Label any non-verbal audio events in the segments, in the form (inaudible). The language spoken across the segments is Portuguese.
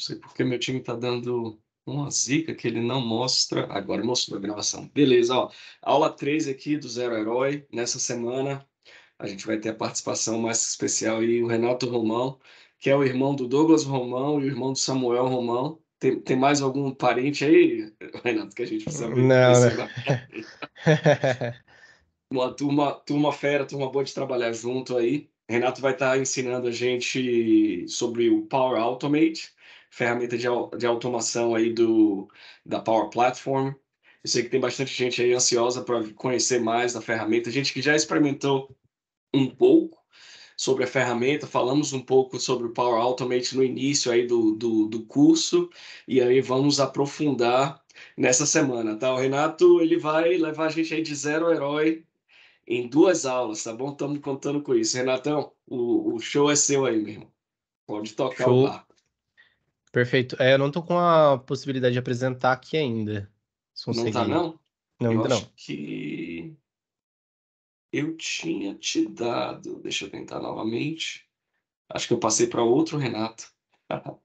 Não sei porque meu time está dando uma zica que ele não mostra. Agora mostrou a gravação. Beleza, ó. Aula 3 aqui do Zero Herói. Nessa semana a gente vai ter a participação mais especial aí, o Renato Romão, que é o irmão do Douglas Romão e o irmão do Samuel Romão. Tem, tem mais algum parente aí, Renato, que a gente precisa ver? Não, né? (laughs) Uma turma, turma fera, turma boa de trabalhar junto aí. Renato vai estar tá ensinando a gente sobre o Power Automate, ferramenta de, de automação aí do, da Power Platform. Eu sei que tem bastante gente aí ansiosa para conhecer mais da ferramenta, gente que já experimentou um pouco sobre a ferramenta, falamos um pouco sobre o Power Automate no início aí do, do, do curso, e aí vamos aprofundar nessa semana, tá? O Renato, ele vai levar a gente aí de zero herói em duas aulas, tá bom? Estamos contando com isso. Renatão, o, o show é seu aí, meu irmão. Pode tocar show. o bar. Perfeito. É, eu não tô com a possibilidade de apresentar aqui ainda. Não tá, não? Não, eu ainda acho não. que eu tinha te dado. Deixa eu tentar novamente. Acho que eu passei para outro Renato. (laughs)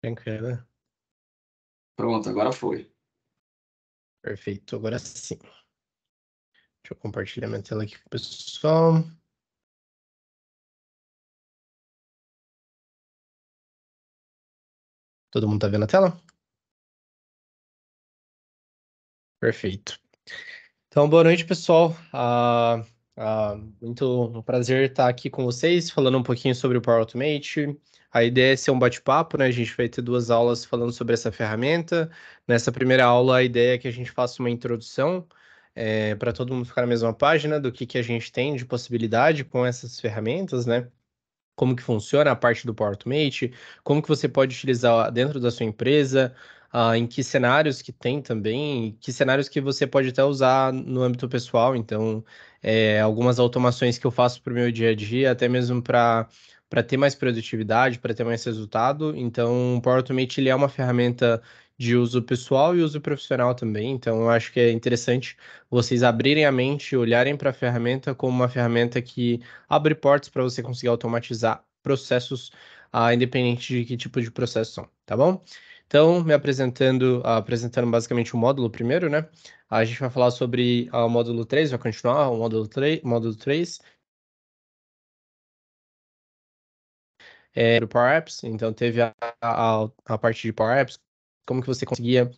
Tranquilo. Pronto, agora foi. Perfeito, agora sim. Deixa eu compartilhar minha tela aqui com o pessoal. Todo mundo está vendo a tela? Perfeito. Então, boa noite, pessoal. Uh, uh, muito um prazer estar aqui com vocês, falando um pouquinho sobre o Power Automate. A ideia é ser um bate-papo, né? A gente vai ter duas aulas falando sobre essa ferramenta. Nessa primeira aula, a ideia é que a gente faça uma introdução é, para todo mundo ficar na mesma página do que, que a gente tem de possibilidade com essas ferramentas, né? como que funciona a parte do Power Automate, como que você pode utilizar dentro da sua empresa, uh, em que cenários que tem também, que cenários que você pode até usar no âmbito pessoal. Então, é, algumas automações que eu faço para o meu dia a dia, até mesmo para para ter mais produtividade, para ter mais resultado. Então, o Power Automate ele é uma ferramenta de uso pessoal e uso profissional também. Então, eu acho que é interessante vocês abrirem a mente, olharem para a ferramenta como uma ferramenta que abre portas para você conseguir automatizar processos, ah, independente de que tipo de processo são, tá bom? Então, me apresentando, ah, apresentando basicamente o módulo primeiro, né? A gente vai falar sobre ah, o módulo 3, vai continuar o módulo 3, módulo 3 é, do Power Apps, então teve a, a, a parte de Power Apps, como que você conseguia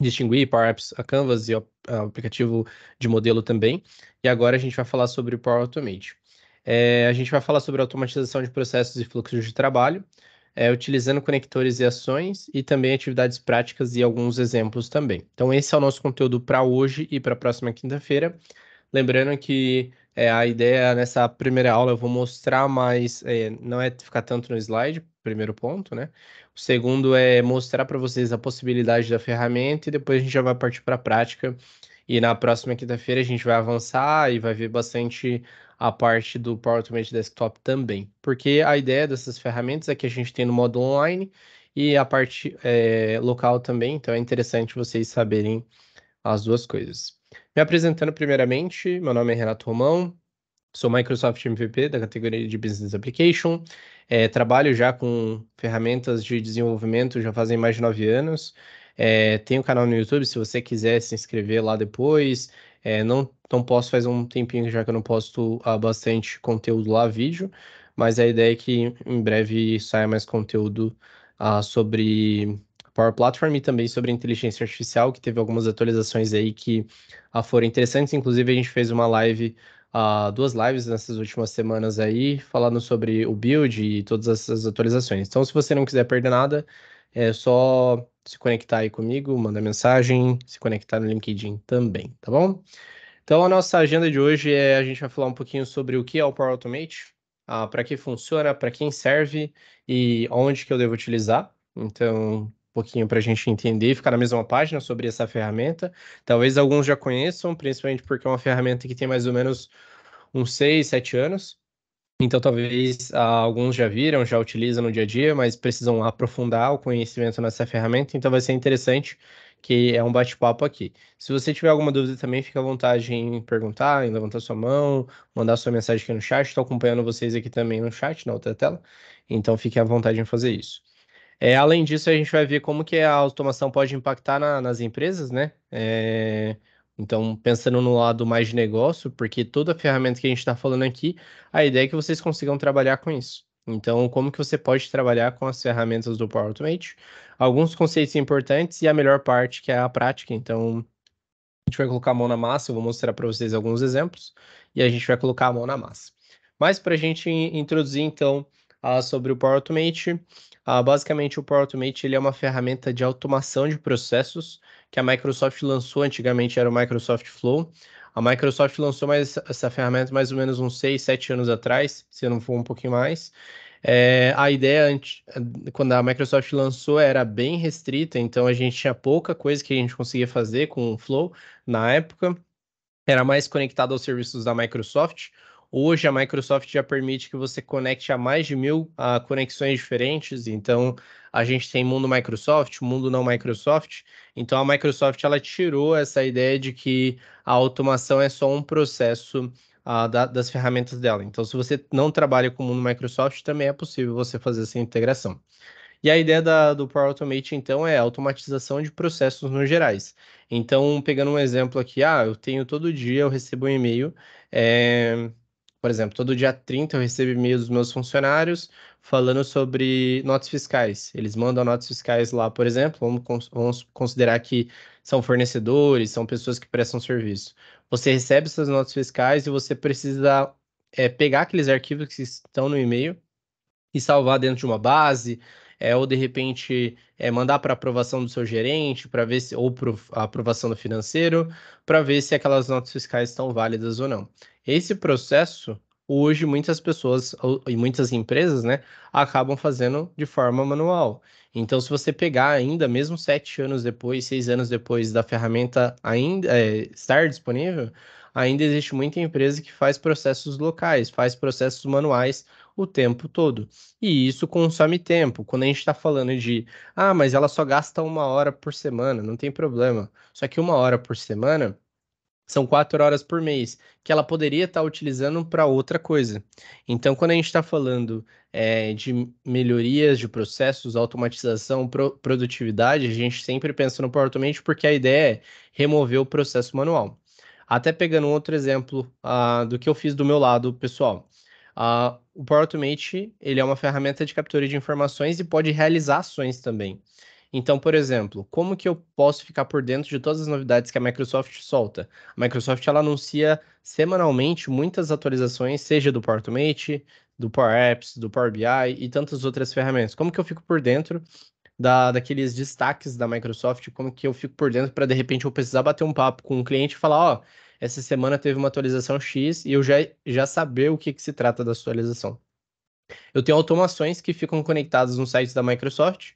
distinguir Power Apps, a Canvas e o aplicativo de modelo também. E agora a gente vai falar sobre o Power Automate. É, a gente vai falar sobre automatização de processos e fluxos de trabalho, é, utilizando conectores e ações e também atividades práticas e alguns exemplos também. Então, esse é o nosso conteúdo para hoje e para a próxima quinta-feira. Lembrando que é, a ideia é, nessa primeira aula eu vou mostrar mais, é, não é ficar tanto no slide, primeiro ponto, né? O segundo é mostrar para vocês a possibilidade da ferramenta e depois a gente já vai partir para a prática. E na próxima quinta-feira a gente vai avançar e vai ver bastante a parte do Power Automate Desktop também. Porque a ideia dessas ferramentas é que a gente tem no modo online e a parte é, local também, então é interessante vocês saberem as duas coisas. Me apresentando primeiramente, meu nome é Renato Romão, sou Microsoft MVP da categoria de Business Application, é, trabalho já com ferramentas de desenvolvimento já fazem mais de nove anos, é, um canal no YouTube, se você quiser se inscrever lá depois, é, não, não posso, faz um tempinho já que eu não posto ah, bastante conteúdo lá, vídeo, mas a ideia é que em breve saia mais conteúdo ah, sobre Power Platform e também sobre inteligência artificial, que teve algumas atualizações aí que ah, foram interessantes. Inclusive, a gente fez uma live, ah, duas lives nessas últimas semanas aí, falando sobre o build e todas essas atualizações. Então, se você não quiser perder nada, é só se conectar aí comigo, mandar mensagem, se conectar no LinkedIn também, tá bom? Então, a nossa agenda de hoje é a gente vai falar um pouquinho sobre o que é o Power Automate, ah, para que funciona, para quem serve e onde que eu devo utilizar. Então, pouquinho para a gente entender e ficar na mesma página sobre essa ferramenta. Talvez alguns já conheçam, principalmente porque é uma ferramenta que tem mais ou menos uns 6, 7 anos. Então, talvez ah, alguns já viram, já utilizam no dia a dia, mas precisam aprofundar o conhecimento nessa ferramenta. Então, vai ser interessante que é um bate-papo aqui. Se você tiver alguma dúvida também, fica à vontade em perguntar, em levantar sua mão, mandar sua mensagem aqui no chat. Estou acompanhando vocês aqui também no chat, na outra tela. Então, fique à vontade em fazer isso. É, além disso, a gente vai ver como que a automação pode impactar na, nas empresas, né? É, então, pensando no lado mais de negócio, porque toda a ferramenta que a gente está falando aqui, a ideia é que vocês consigam trabalhar com isso. Então, como que você pode trabalhar com as ferramentas do Power Automate? Alguns conceitos importantes e a melhor parte, que é a prática. Então, a gente vai colocar a mão na massa, eu vou mostrar para vocês alguns exemplos, e a gente vai colocar a mão na massa. Mas para a gente introduzir, então, sobre o Power Automate, ah, basicamente, o Power Automate ele é uma ferramenta de automação de processos que a Microsoft lançou, antigamente era o Microsoft Flow. A Microsoft lançou mais essa ferramenta mais ou menos uns 6, 7 anos atrás, se não for um pouquinho mais. É, a ideia, quando a Microsoft lançou, era bem restrita, então a gente tinha pouca coisa que a gente conseguia fazer com o Flow na época. Era mais conectado aos serviços da Microsoft, Hoje a Microsoft já permite que você conecte a mais de mil uh, conexões diferentes, então a gente tem mundo Microsoft, mundo não Microsoft. Então a Microsoft ela tirou essa ideia de que a automação é só um processo uh, da, das ferramentas dela. Então se você não trabalha com o mundo Microsoft, também é possível você fazer essa integração. E a ideia da, do Power Automate, então, é automatização de processos no gerais. Então, pegando um exemplo aqui, ah, eu tenho todo dia, eu recebo um e-mail, é, por exemplo, todo dia 30 eu recebo e mails dos meus funcionários falando sobre notas fiscais. Eles mandam notas fiscais lá, por exemplo, vamos, vamos considerar que são fornecedores, são pessoas que prestam serviço. Você recebe essas notas fiscais e você precisa é, pegar aqueles arquivos que estão no e-mail e salvar dentro de uma base, é, ou de repente é, mandar para aprovação do seu gerente, para ver se ou para a aprovação do financeiro, para ver se aquelas notas fiscais estão válidas ou não. Esse processo, hoje, muitas pessoas e muitas empresas, né, acabam fazendo de forma manual. Então, se você pegar ainda, mesmo sete anos depois, seis anos depois da ferramenta ainda é, estar disponível, ainda existe muita empresa que faz processos locais, faz processos manuais o tempo todo. E isso consome tempo. Quando a gente está falando de, ah, mas ela só gasta uma hora por semana, não tem problema. Só que uma hora por semana são quatro horas por mês, que ela poderia estar tá utilizando para outra coisa. Então, quando a gente está falando é, de melhorias de processos, automatização, pro produtividade, a gente sempre pensa no Power Automate porque a ideia é remover o processo manual. Até pegando um outro exemplo uh, do que eu fiz do meu lado pessoal. Uh, o Power Automate ele é uma ferramenta de captura de informações e pode realizar ações também. Então, por exemplo, como que eu posso ficar por dentro de todas as novidades que a Microsoft solta? A Microsoft ela anuncia semanalmente muitas atualizações, seja do Power Automate, do Power Apps, do Power BI e tantas outras ferramentas. Como que eu fico por dentro da, daqueles destaques da Microsoft? Como que eu fico por dentro para de repente eu precisar bater um papo com um cliente e falar, ó, oh, essa semana teve uma atualização X e eu já, já saber o que, que se trata da atualização. Eu tenho automações que ficam conectadas no site da Microsoft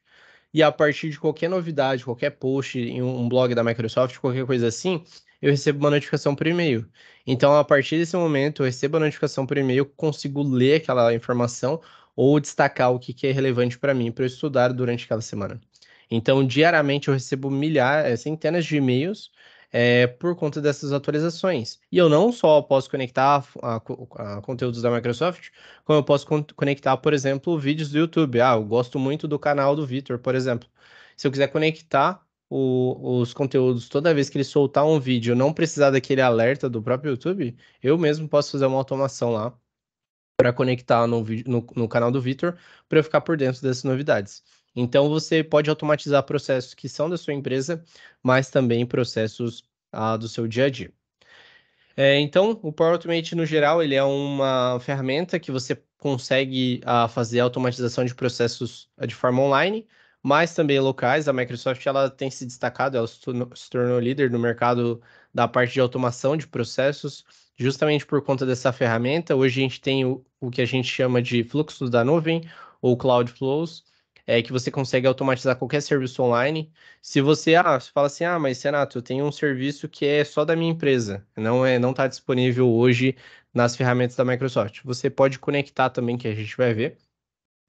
e a partir de qualquer novidade, qualquer post em um blog da Microsoft, qualquer coisa assim, eu recebo uma notificação por e-mail. Então, a partir desse momento, eu recebo a notificação por e-mail, consigo ler aquela informação ou destacar o que, que é relevante para mim para eu estudar durante aquela semana. Então, diariamente eu recebo milhares, centenas de e-mails é, por conta dessas atualizações. E eu não só posso conectar a, a, a conteúdos da Microsoft, como eu posso con conectar, por exemplo, vídeos do YouTube. Ah, eu gosto muito do canal do Vitor, por exemplo. Se eu quiser conectar o, os conteúdos toda vez que ele soltar um vídeo, não precisar daquele alerta do próprio YouTube, eu mesmo posso fazer uma automação lá para conectar no, no, no canal do Vitor para eu ficar por dentro dessas novidades. Então, você pode automatizar processos que são da sua empresa, mas também processos ah, do seu dia a dia. É, então, o Power Automate, no geral, ele é uma ferramenta que você consegue ah, fazer automatização de processos ah, de forma online, mas também locais. A Microsoft ela tem se destacado, ela se tornou líder no mercado da parte de automação de processos, justamente por conta dessa ferramenta. Hoje a gente tem o, o que a gente chama de fluxos da nuvem, ou Cloud Flows, é, que você consegue automatizar qualquer serviço online. Se você, ah, você fala assim, ah, mas Renato, eu tenho um serviço que é só da minha empresa, não é, não está disponível hoje nas ferramentas da Microsoft. Você pode conectar também, que a gente vai ver.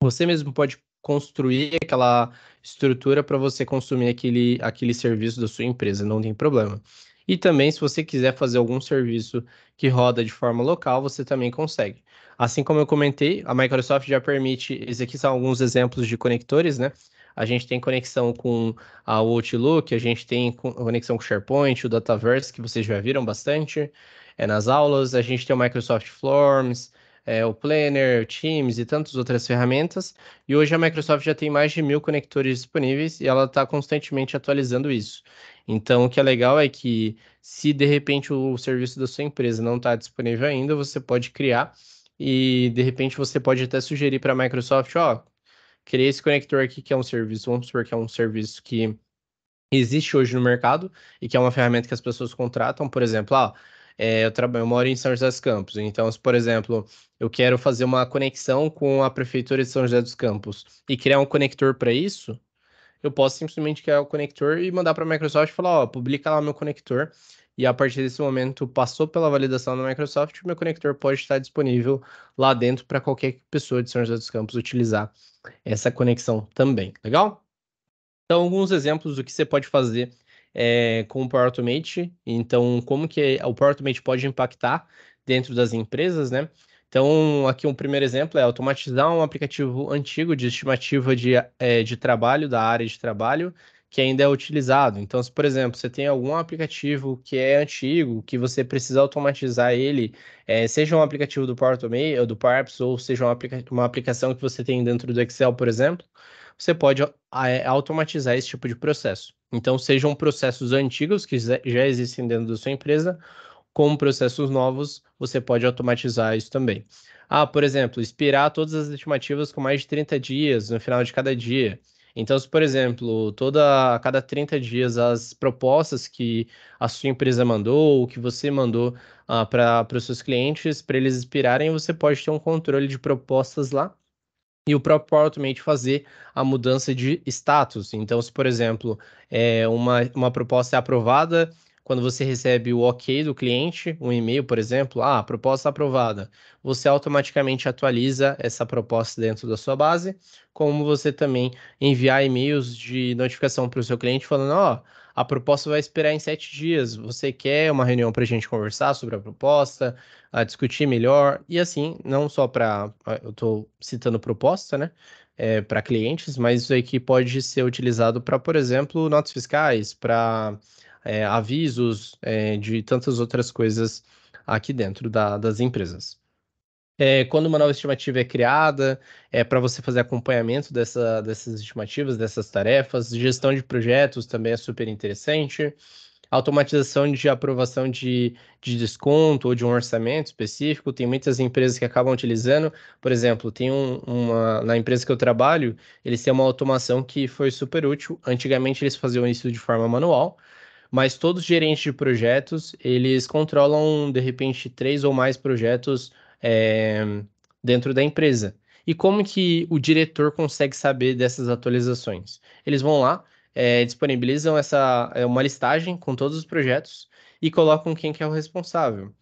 Você mesmo pode construir aquela estrutura para você consumir aquele, aquele serviço da sua empresa, não tem problema. E também, se você quiser fazer algum serviço que roda de forma local, você também consegue. Assim como eu comentei, a Microsoft já permite, esses aqui são alguns exemplos de conectores, né? A gente tem conexão com a Outlook, a gente tem conexão com o SharePoint, o Dataverse, que vocês já viram bastante é, nas aulas, a gente tem o Microsoft Forms, é, o Planner, o Teams e tantas outras ferramentas. E hoje a Microsoft já tem mais de mil conectores disponíveis e ela está constantemente atualizando isso. Então, o que é legal é que, se de repente o serviço da sua empresa não está disponível ainda, você pode criar e de repente você pode até sugerir para a Microsoft, ó, oh, criei esse conector aqui que é um serviço, vamos supor que é um serviço que existe hoje no mercado e que é uma ferramenta que as pessoas contratam, por exemplo, ah, é, eu trabalho, eu moro em São José dos Campos, então se, por exemplo, eu quero fazer uma conexão com a prefeitura de São José dos Campos e criar um conector para isso, eu posso simplesmente criar o conector e mandar para a Microsoft e falar, ó, publica lá meu conector e a partir desse momento passou pela validação da Microsoft, o meu conector pode estar disponível lá dentro para qualquer pessoa de São José dos Campos utilizar essa conexão também, legal? Então, alguns exemplos do que você pode fazer é, com o Power Automate, então como que o Power Automate pode impactar dentro das empresas, né? Então, aqui um primeiro exemplo é automatizar um aplicativo antigo de estimativa de, é, de trabalho, da área de trabalho, que ainda é utilizado. Então, se, por exemplo, você tem algum aplicativo que é antigo, que você precisa automatizar ele, é, seja um aplicativo do Power Automate, ou do Power ou seja uma, aplica uma aplicação que você tem dentro do Excel, por exemplo, você pode eh, automatizar esse tipo de processo. Então, sejam processos antigos que já existem dentro da sua empresa, como processos novos, você pode automatizar isso também. Ah, por exemplo, expirar todas as estimativas com mais de 30 dias no final de cada dia. Então, se, por exemplo, toda a cada 30 dias as propostas que a sua empresa mandou ou que você mandou uh, ah, para os seus clientes, para eles inspirarem, você pode ter um controle de propostas lá e o próprio Power Automate fazer a mudança de status. Então, se, por exemplo, é uma, uma proposta é aprovada quando você recebe o OK do cliente, um e-mail, por exemplo, ah, proposta aprovada, você automaticamente atualiza essa proposta dentro da sua base, como você também enviar e-mails de notificação para o seu cliente falando, ó, oh, a proposta vai esperar em sete dias, você quer uma reunião para a gente conversar sobre a proposta, a discutir melhor, e assim, não só para, ah, eu estou citando proposta, né, é, para clientes, mas isso aqui pode ser utilizado para, por exemplo, notas fiscais, para é, avisos, é, de tantas outras coisas aqui dentro da, das empresas. É, quando uma nova estimativa é criada, é para você fazer acompanhamento dessa, dessas estimativas, dessas tarefas, gestão de projetos também é super interessante, automatização de aprovação de, de desconto ou de um orçamento específico, tem muitas empresas que acabam utilizando, por exemplo, tem um, uma, na empresa que eu trabalho, eles têm uma automação que foi super útil, antigamente eles faziam isso de forma manual, mas todos os gerentes de projetos, eles controlam, de repente, três ou mais projetos é, dentro da empresa. E como que o diretor consegue saber dessas atualizações? Eles vão lá, é, disponibilizam essa eh, uma listagem com todos os projetos e colocam quem que é o responsável.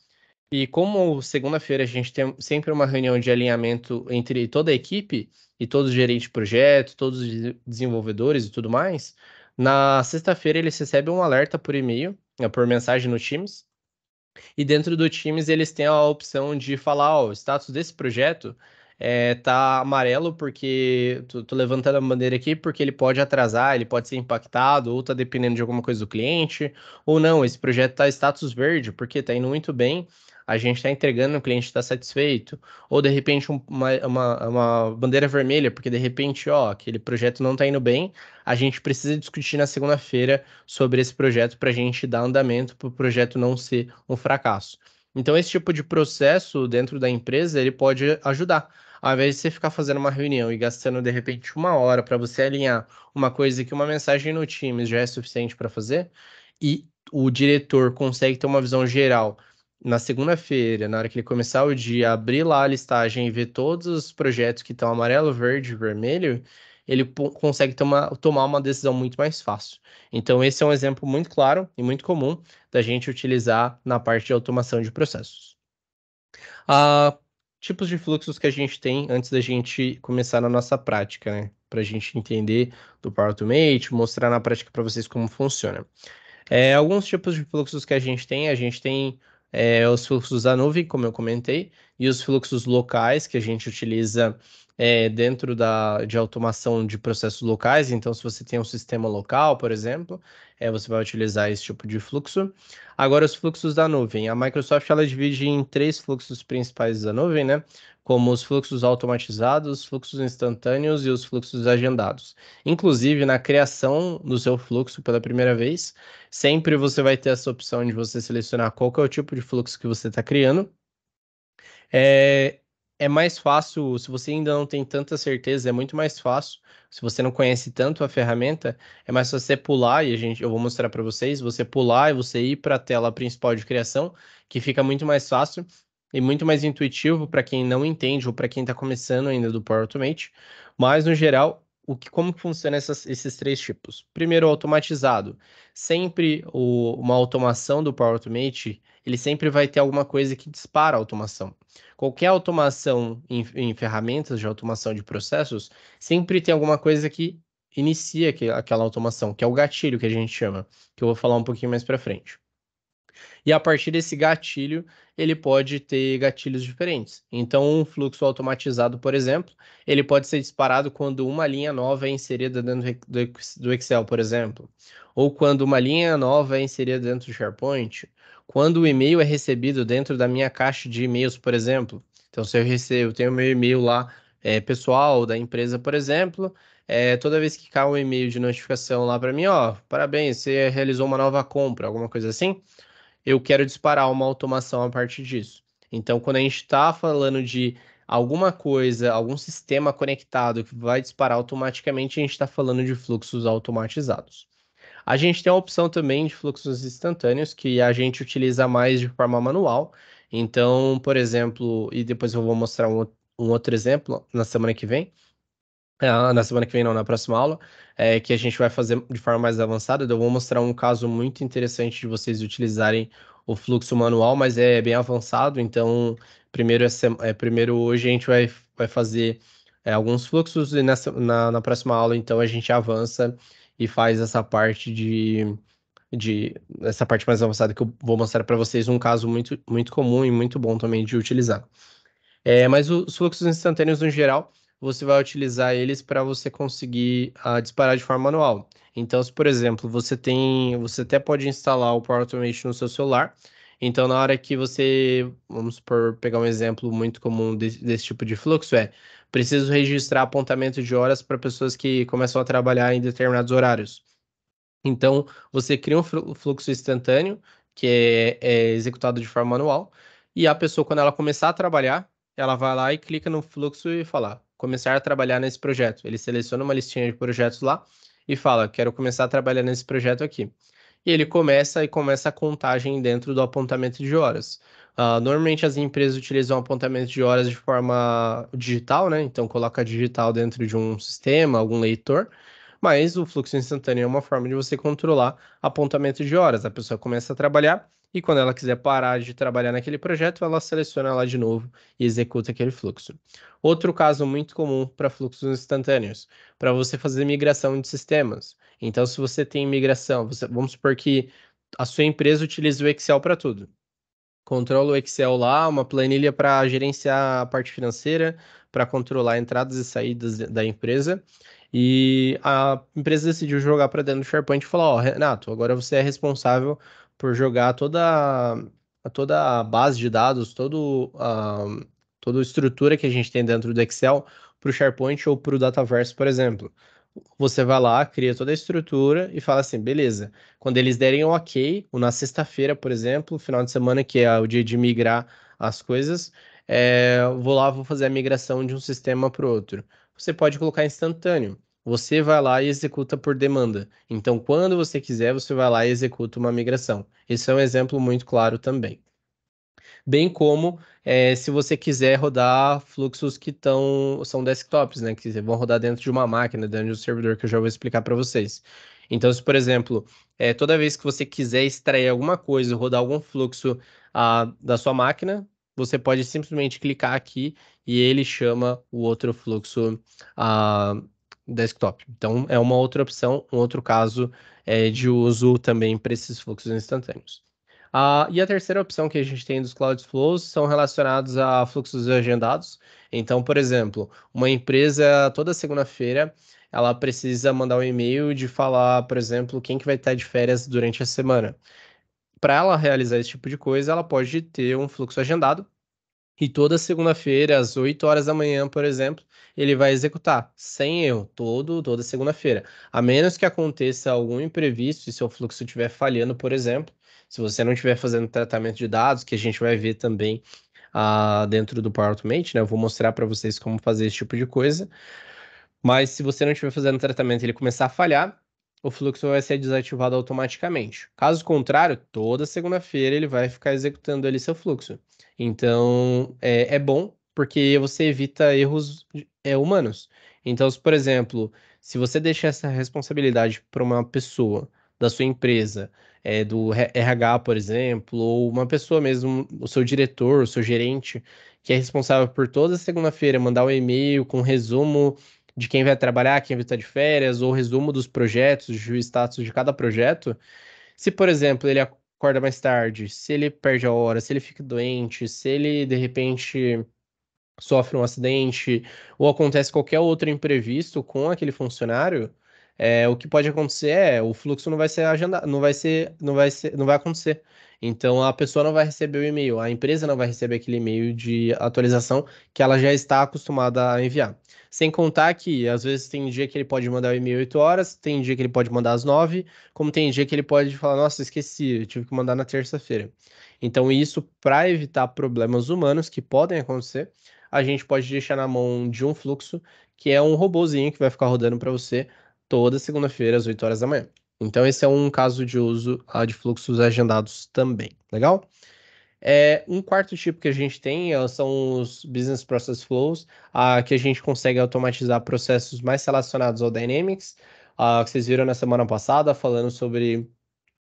E como segunda-feira a gente tem sempre uma reunião de alinhamento entre toda a equipe e todos os gerentes de projeto, todos os desenvolvedores e tudo mais, na sexta-feira, eles recebem um alerta por e-mail, eh, por mensagem no Teams. E dentro do Teams, eles têm a opção de falar: ó, oh, o status desse projeto é, tá amarelo porque tô, tô, levantando a bandeira aqui porque ele pode atrasar, ele pode ser impactado, ou tá dependendo de alguma coisa do cliente, ou não, esse projeto tá status verde porque tá indo muito bem, a gente está entregando, o cliente está satisfeito, ou de repente um, uma, uma, uma, bandeira vermelha, porque de repente, ó, aquele projeto não está indo bem, a gente precisa discutir na segunda-feira sobre esse projeto para a gente dar andamento para o projeto não ser um fracasso. Então, esse tipo de processo dentro da empresa, ele pode ajudar ao invés de você ficar fazendo uma reunião e gastando de repente uma hora para você alinhar uma coisa que uma mensagem no Teams já é suficiente para fazer, e o diretor consegue ter uma visão geral na segunda-feira, na hora que ele começar o dia, abrir lá a listagem e ver todos os projetos que estão amarelo, verde, vermelho, ele consegue tomar, tomar uma decisão muito mais fácil. Então, esse é um exemplo muito claro e muito comum da gente utilizar na parte de automação de processos. Ah, tipos de fluxos que a gente tem antes da gente começar na nossa prática, né? Para a gente entender do Power Automate, mostrar na prática para vocês como funciona. É, alguns tipos de fluxos que a gente tem, a gente tem é, os fluxos da nuvem, como eu comentei, e os fluxos locais que a gente utiliza é, dentro da, de automação de processos locais. Então, se você tem um sistema local, por exemplo, é, você vai utilizar esse tipo de fluxo. Agora, os fluxos da nuvem. A Microsoft ela divide em três fluxos principais da nuvem, né? como os fluxos automatizados, os fluxos instantâneos e os fluxos agendados. Inclusive, na criação do seu fluxo pela primeira vez, sempre você vai ter essa opção de você selecionar qual é o tipo de fluxo que você está criando. É, é mais fácil, se você ainda não tem tanta certeza, é muito mais fácil. Se você não conhece tanto a ferramenta, é mais fácil você pular e a gente, eu vou mostrar para vocês, você pular e você ir para a tela principal de criação, que fica muito mais fácil e muito mais intuitivo para quem não entende ou para quem está começando ainda do Power Automate. Mas, no geral, o que, como funcionam esses três tipos? Primeiro, automatizado. Sempre o, uma automação do Power Automate, ele sempre vai ter alguma coisa que dispara a automação. Qualquer automação em, em ferramentas de automação de processos, sempre tem alguma coisa que inicia aquela automação, que é o gatilho que a gente chama, que eu vou falar um pouquinho mais para frente. E a partir desse gatilho, ele pode ter gatilhos diferentes. Então, um fluxo automatizado, por exemplo, ele pode ser disparado quando uma linha nova é inserida dentro do Excel, por exemplo, ou quando uma linha nova é inserida dentro do SharePoint, quando o e-mail é recebido dentro da minha caixa de e-mails, por exemplo. Então, se eu recebo, eu tenho meu e-mail lá é, pessoal da empresa, por exemplo, é, toda vez que cai um e-mail de notificação lá para mim, ó, parabéns, você realizou uma nova compra, alguma coisa assim eu quero disparar uma automação a partir disso. Então, quando a gente está falando de alguma coisa, algum sistema conectado que vai disparar automaticamente, a gente está falando de fluxos automatizados. A gente tem a opção também de fluxos instantâneos, que a gente utiliza mais de forma manual. Então, por exemplo, e depois eu vou mostrar um, um outro exemplo na semana que vem, é, na semana que vem, não, na próxima aula, é, que a gente vai fazer de forma mais avançada. Eu vou mostrar um caso muito interessante de vocês utilizarem o fluxo manual, mas é bem avançado. Então, primeiro, é essa, é, primeiro hoje a gente vai, vai fazer é, alguns fluxos e nessa, na, na próxima aula, então, a gente avança e faz essa parte de. De essa parte mais avançada que eu vou mostrar para vocês, um caso muito, muito comum e muito bom também de utilizar. É, mas os fluxos instantâneos, no geral, você vai utilizar eles para você conseguir uh, disparar de forma manual. Então, se por exemplo, você tem, você até pode instalar o Power Automate no seu celular. Então, na hora que você, vamos por pegar um exemplo muito comum desse, desse tipo de fluxo, é preciso registrar apontamento de horas para pessoas que começam a trabalhar em determinados horários. Então, você cria um fluxo instantâneo que é, é executado de forma manual e a pessoa, quando ela começar a trabalhar, ela vai lá e clica no fluxo e fala: começar a trabalhar nesse projeto. Ele seleciona uma listinha de projetos lá e fala: quero começar a trabalhar nesse projeto aqui. E ele começa e começa a contagem dentro do apontamento de horas. Uh, normalmente as empresas utilizam apontamento de horas de forma digital, né? Então coloca digital dentro de um sistema, algum leitor. Mas o fluxo instantâneo é uma forma de você controlar apontamento de horas. A pessoa começa a trabalhar, e quando ela quiser parar de trabalhar naquele projeto, ela seleciona lá de novo e executa aquele fluxo. Outro caso muito comum para fluxos instantâneos, para você fazer migração de sistemas. Então, se você tem migração, você, vamos supor que a sua empresa utiliza o Excel para tudo. Controla o Excel lá, uma planilha para gerenciar a parte financeira, para controlar entradas e saídas da empresa. E a empresa decidiu jogar para dentro do SharePoint e falar: Ó, oh, Renato, agora você é responsável por jogar toda a toda a base de dados, todo, uh, toda a estrutura que a gente tem dentro do Excel para o SharePoint ou para o Dataverse, por exemplo. Você vai lá, cria toda a estrutura e fala assim, beleza. Quando eles derem o um ok, ou na sexta-feira, por exemplo, final de semana, que é o dia de migrar as coisas, é, vou lá, vou fazer a migração de um sistema para o outro. Você pode colocar instantâneo você vai lá e executa por demanda. Então, quando você quiser, você vai lá e executa uma migração. Esse é um exemplo muito claro também. Bem como é, se você quiser rodar fluxos que tão, são desktops, né? Que vão rodar dentro de uma máquina, dentro de um servidor que eu já vou explicar para vocês. Então, se, por exemplo, é, toda vez que você quiser extrair alguma coisa, rodar algum fluxo a, ah, da sua máquina, você pode simplesmente clicar aqui e ele chama o outro fluxo a, ah, desktop. Então, é uma outra opção, um outro caso é, de uso também para esses fluxos instantâneos. Ah, e a terceira opção que a gente tem dos Cloud Flows são relacionados a fluxos agendados. Então, por exemplo, uma empresa toda segunda-feira ela precisa mandar um e-mail de falar, por exemplo, quem que vai estar de férias durante a semana. Para ela realizar esse tipo de coisa, ela pode ter um fluxo agendado e toda segunda-feira, às 8 horas da manhã, por exemplo, ele vai executar, sem erro, todo, toda segunda-feira. A menos que aconteça algum imprevisto e seu fluxo estiver falhando, por exemplo, se você não estiver fazendo tratamento de dados, que a gente vai ver também ah, dentro do Power Automate, né? Eu vou mostrar para vocês como fazer esse tipo de coisa. Mas se você não estiver fazendo tratamento e ele começar a falhar, o fluxo vai ser desativado automaticamente. Caso contrário, toda segunda-feira ele vai ficar executando ali seu fluxo. Então, é, é bom porque você evita erros é, humanos. Então, se, por exemplo, se você deixar essa responsabilidade para uma pessoa da sua empresa, é, do RH, por exemplo, ou uma pessoa mesmo, o seu diretor, o seu gerente, que é responsável por toda segunda-feira mandar um e-mail com resumo de quem vai trabalhar, quem vai estar de férias, ou resumo dos projetos, o status de cada projeto. Se, por exemplo, ele acorda mais tarde, se ele perde a hora, se ele fica doente, se ele de repente sofre um acidente ou acontece qualquer outro imprevisto com aquele funcionário, é, o que pode acontecer é o fluxo não vai ser agendado, não vai ser, não vai ser, não vai acontecer. Então a pessoa não vai receber o e-mail, a empresa não vai receber aquele e-mail de atualização que ela já está acostumada a enviar. Sem contar que às vezes tem dia que ele pode mandar o e-mail 8 horas, tem dia que ele pode mandar às 9, como tem dia que ele pode falar, nossa, esqueci, tive que mandar na terça-feira. Então isso para evitar problemas humanos que podem acontecer, a gente pode deixar na mão de um fluxo que é um robozinho que vai ficar rodando para você toda segunda-feira às 8 horas da manhã. Então, esse é um caso de uso ah, de fluxos agendados também, legal? É, um quarto tipo que a gente tem ah, são os Business Process Flows, ah, que a gente consegue automatizar processos mais relacionados ao Dynamics, ah, que vocês viram na semana passada, falando sobre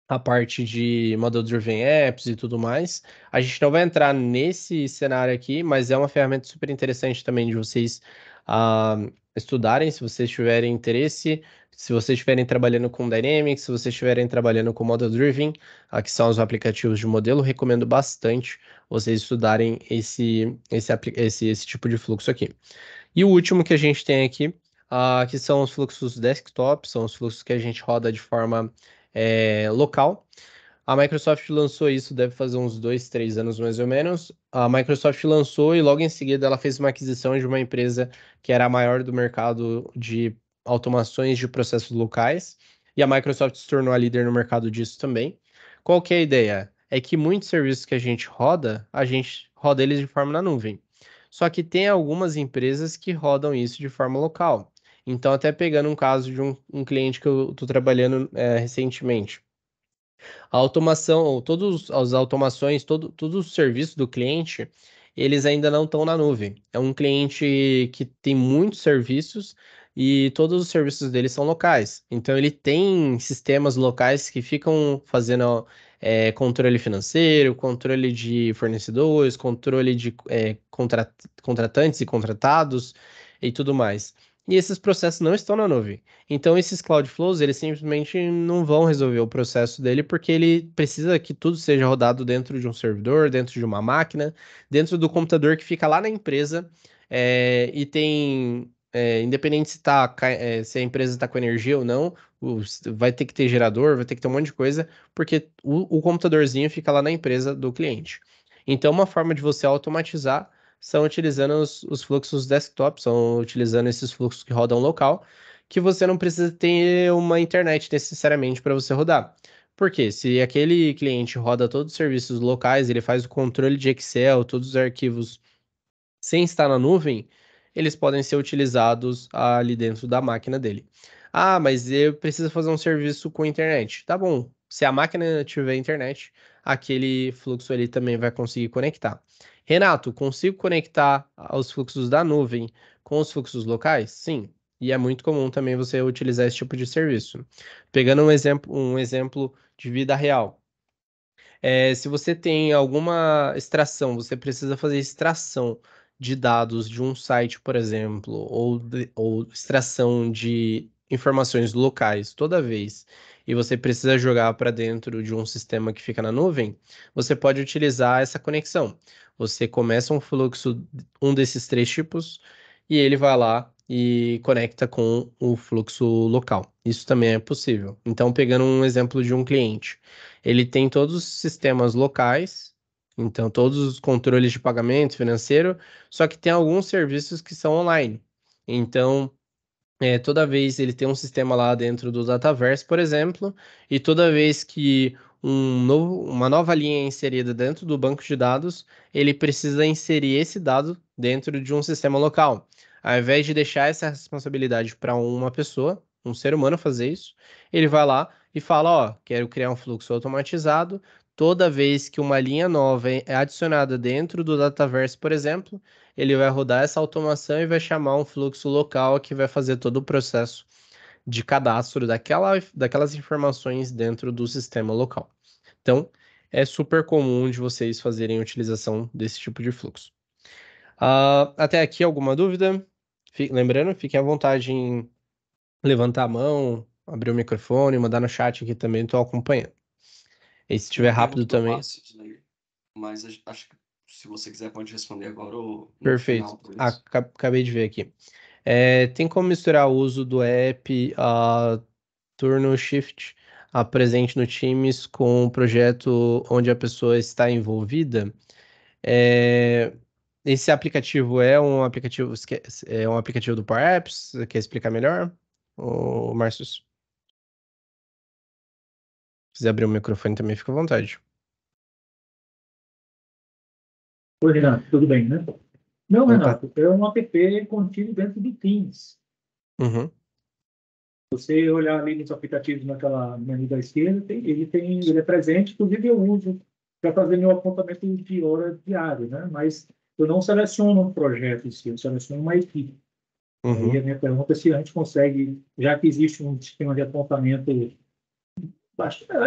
a parte de Model Driven Apps e tudo mais. A gente não vai entrar nesse cenário aqui, mas é uma ferramenta super interessante também de vocês a estudarem, se vocês tiverem interesse, se vocês estiverem trabalhando com Dynamics, se vocês estiverem trabalhando com Model Driven, ah, que são os aplicativos de modelo, recomendo bastante vocês estudarem esse, esse, esse, esse tipo de fluxo aqui. E o último que a gente tem aqui, uh, que são os fluxos desktop, são os fluxos que a gente roda de forma é, local. A Microsoft lançou isso, deve fazer uns dois, três anos mais ou menos. A Microsoft lançou e logo em seguida ela fez uma aquisição de uma empresa que era a maior do mercado de automações de processos locais. E a Microsoft se tornou a líder no mercado disso também. Qual que é a ideia? É que muitos serviços que a gente roda, a gente roda eles de forma na nuvem. Só que tem algumas empresas que rodam isso de forma local. Então, até pegando um caso de um, um cliente que eu estou trabalhando é, recentemente a automação, todas as automações, todo, todos os serviços do cliente, eles ainda não estão na nuvem. É um cliente que tem muitos serviços e todos os serviços dele são locais. Então ele tem sistemas locais que ficam fazendo é, controle financeiro, controle de fornecedores, controle de é, contrat, contratantes e contratados e tudo mais e esses processos não estão na nuvem. Então esses cloud flows, eles simplesmente não vão resolver o processo dele porque ele precisa que tudo seja rodado dentro de um servidor, dentro de uma máquina, dentro do computador que fica lá na empresa é, e tem é, independente se, tá, é, se a empresa está com energia ou não, vai ter que ter gerador, vai ter que ter um monte de coisa, porque o, o computadorzinho fica lá na empresa do cliente. Então, uma forma de você automatizar são utilizando os, os fluxos desktop, são utilizando esses fluxos que rodam local, que você não precisa ter uma internet necessariamente para você rodar. Porque se aquele cliente roda todos os serviços locais, ele faz o controle de Excel, todos os arquivos sem estar na nuvem, eles podem ser utilizados ali dentro da máquina dele. Ah, mas eu preciso fazer um serviço com internet. Tá bom. Se a máquina tiver internet, aquele fluxo ele também vai conseguir conectar. Renato, consigo conectar os fluxos da nuvem com os fluxos locais? Sim. E é muito comum também você utilizar esse tipo de serviço. Pegando um exemplo, um exemplo de vida real. É, se você tem alguma extração, você precisa fazer extração de dados de um site, por exemplo, ou, de, ou extração de informações locais toda vez e você precisa jogar para dentro de um sistema que fica na nuvem, você pode utilizar essa conexão. Você começa um fluxo, um desses três tipos, e ele vai lá e conecta com o fluxo local. Isso também é possível. Então, pegando um exemplo de um cliente, ele tem todos os sistemas locais, então todos os controles de pagamento financeiro, só que tem alguns serviços que são online. Então, é, toda vez ele tem um sistema lá dentro do Dataverse, por exemplo, e toda vez que um novo, uma nova linha é inserida dentro do banco de dados, ele precisa inserir esse dado dentro de um sistema local. Ao invés de deixar essa responsabilidade para uma pessoa, um ser humano fazer isso, ele vai lá e fala, ó, quero criar um fluxo automatizado, toda vez que uma linha nova é adicionada dentro do Dataverse, por exemplo, ele vai rodar essa automação e vai chamar um fluxo local que vai fazer todo o processo de cadastro daquela, daquelas informações dentro do sistema local. Então, é super comum de vocês fazerem utilização desse tipo de fluxo. Uh, até aqui, alguma dúvida? Fique, lembrando, fiquem à vontade em levantar a mão, abrir o microfone, mandar no chat aqui também, estou acompanhando. E se estiver rápido também. Fácil, Mas acho que se você quiser, pode responder agora. Ou Perfeito. Final, ah, acabei de ver aqui. É, tem como misturar o uso do app a turno shift a presente no Teams com um projeto onde a pessoa está envolvida? É, esse aplicativo é um aplicativo é um aplicativo do Power Apps? Quer explicar melhor, Márcio? Se quiser abrir o microfone também, fica à vontade. Oi, Renato, tudo bem, né? Não, tá. Renato, é um app contido dentro do Teams. Uhum. Você olhar ali nos aplicativos naquela menu da esquerda, tem, ele tem, ele é presente, inclusive eu uso para fazer meu apontamento de hora diário, né? Mas eu não seleciono um projeto em si, eu seleciono uma equipe. Uhum. E a minha pergunta é se a gente consegue, já que existe um sistema de apontamento,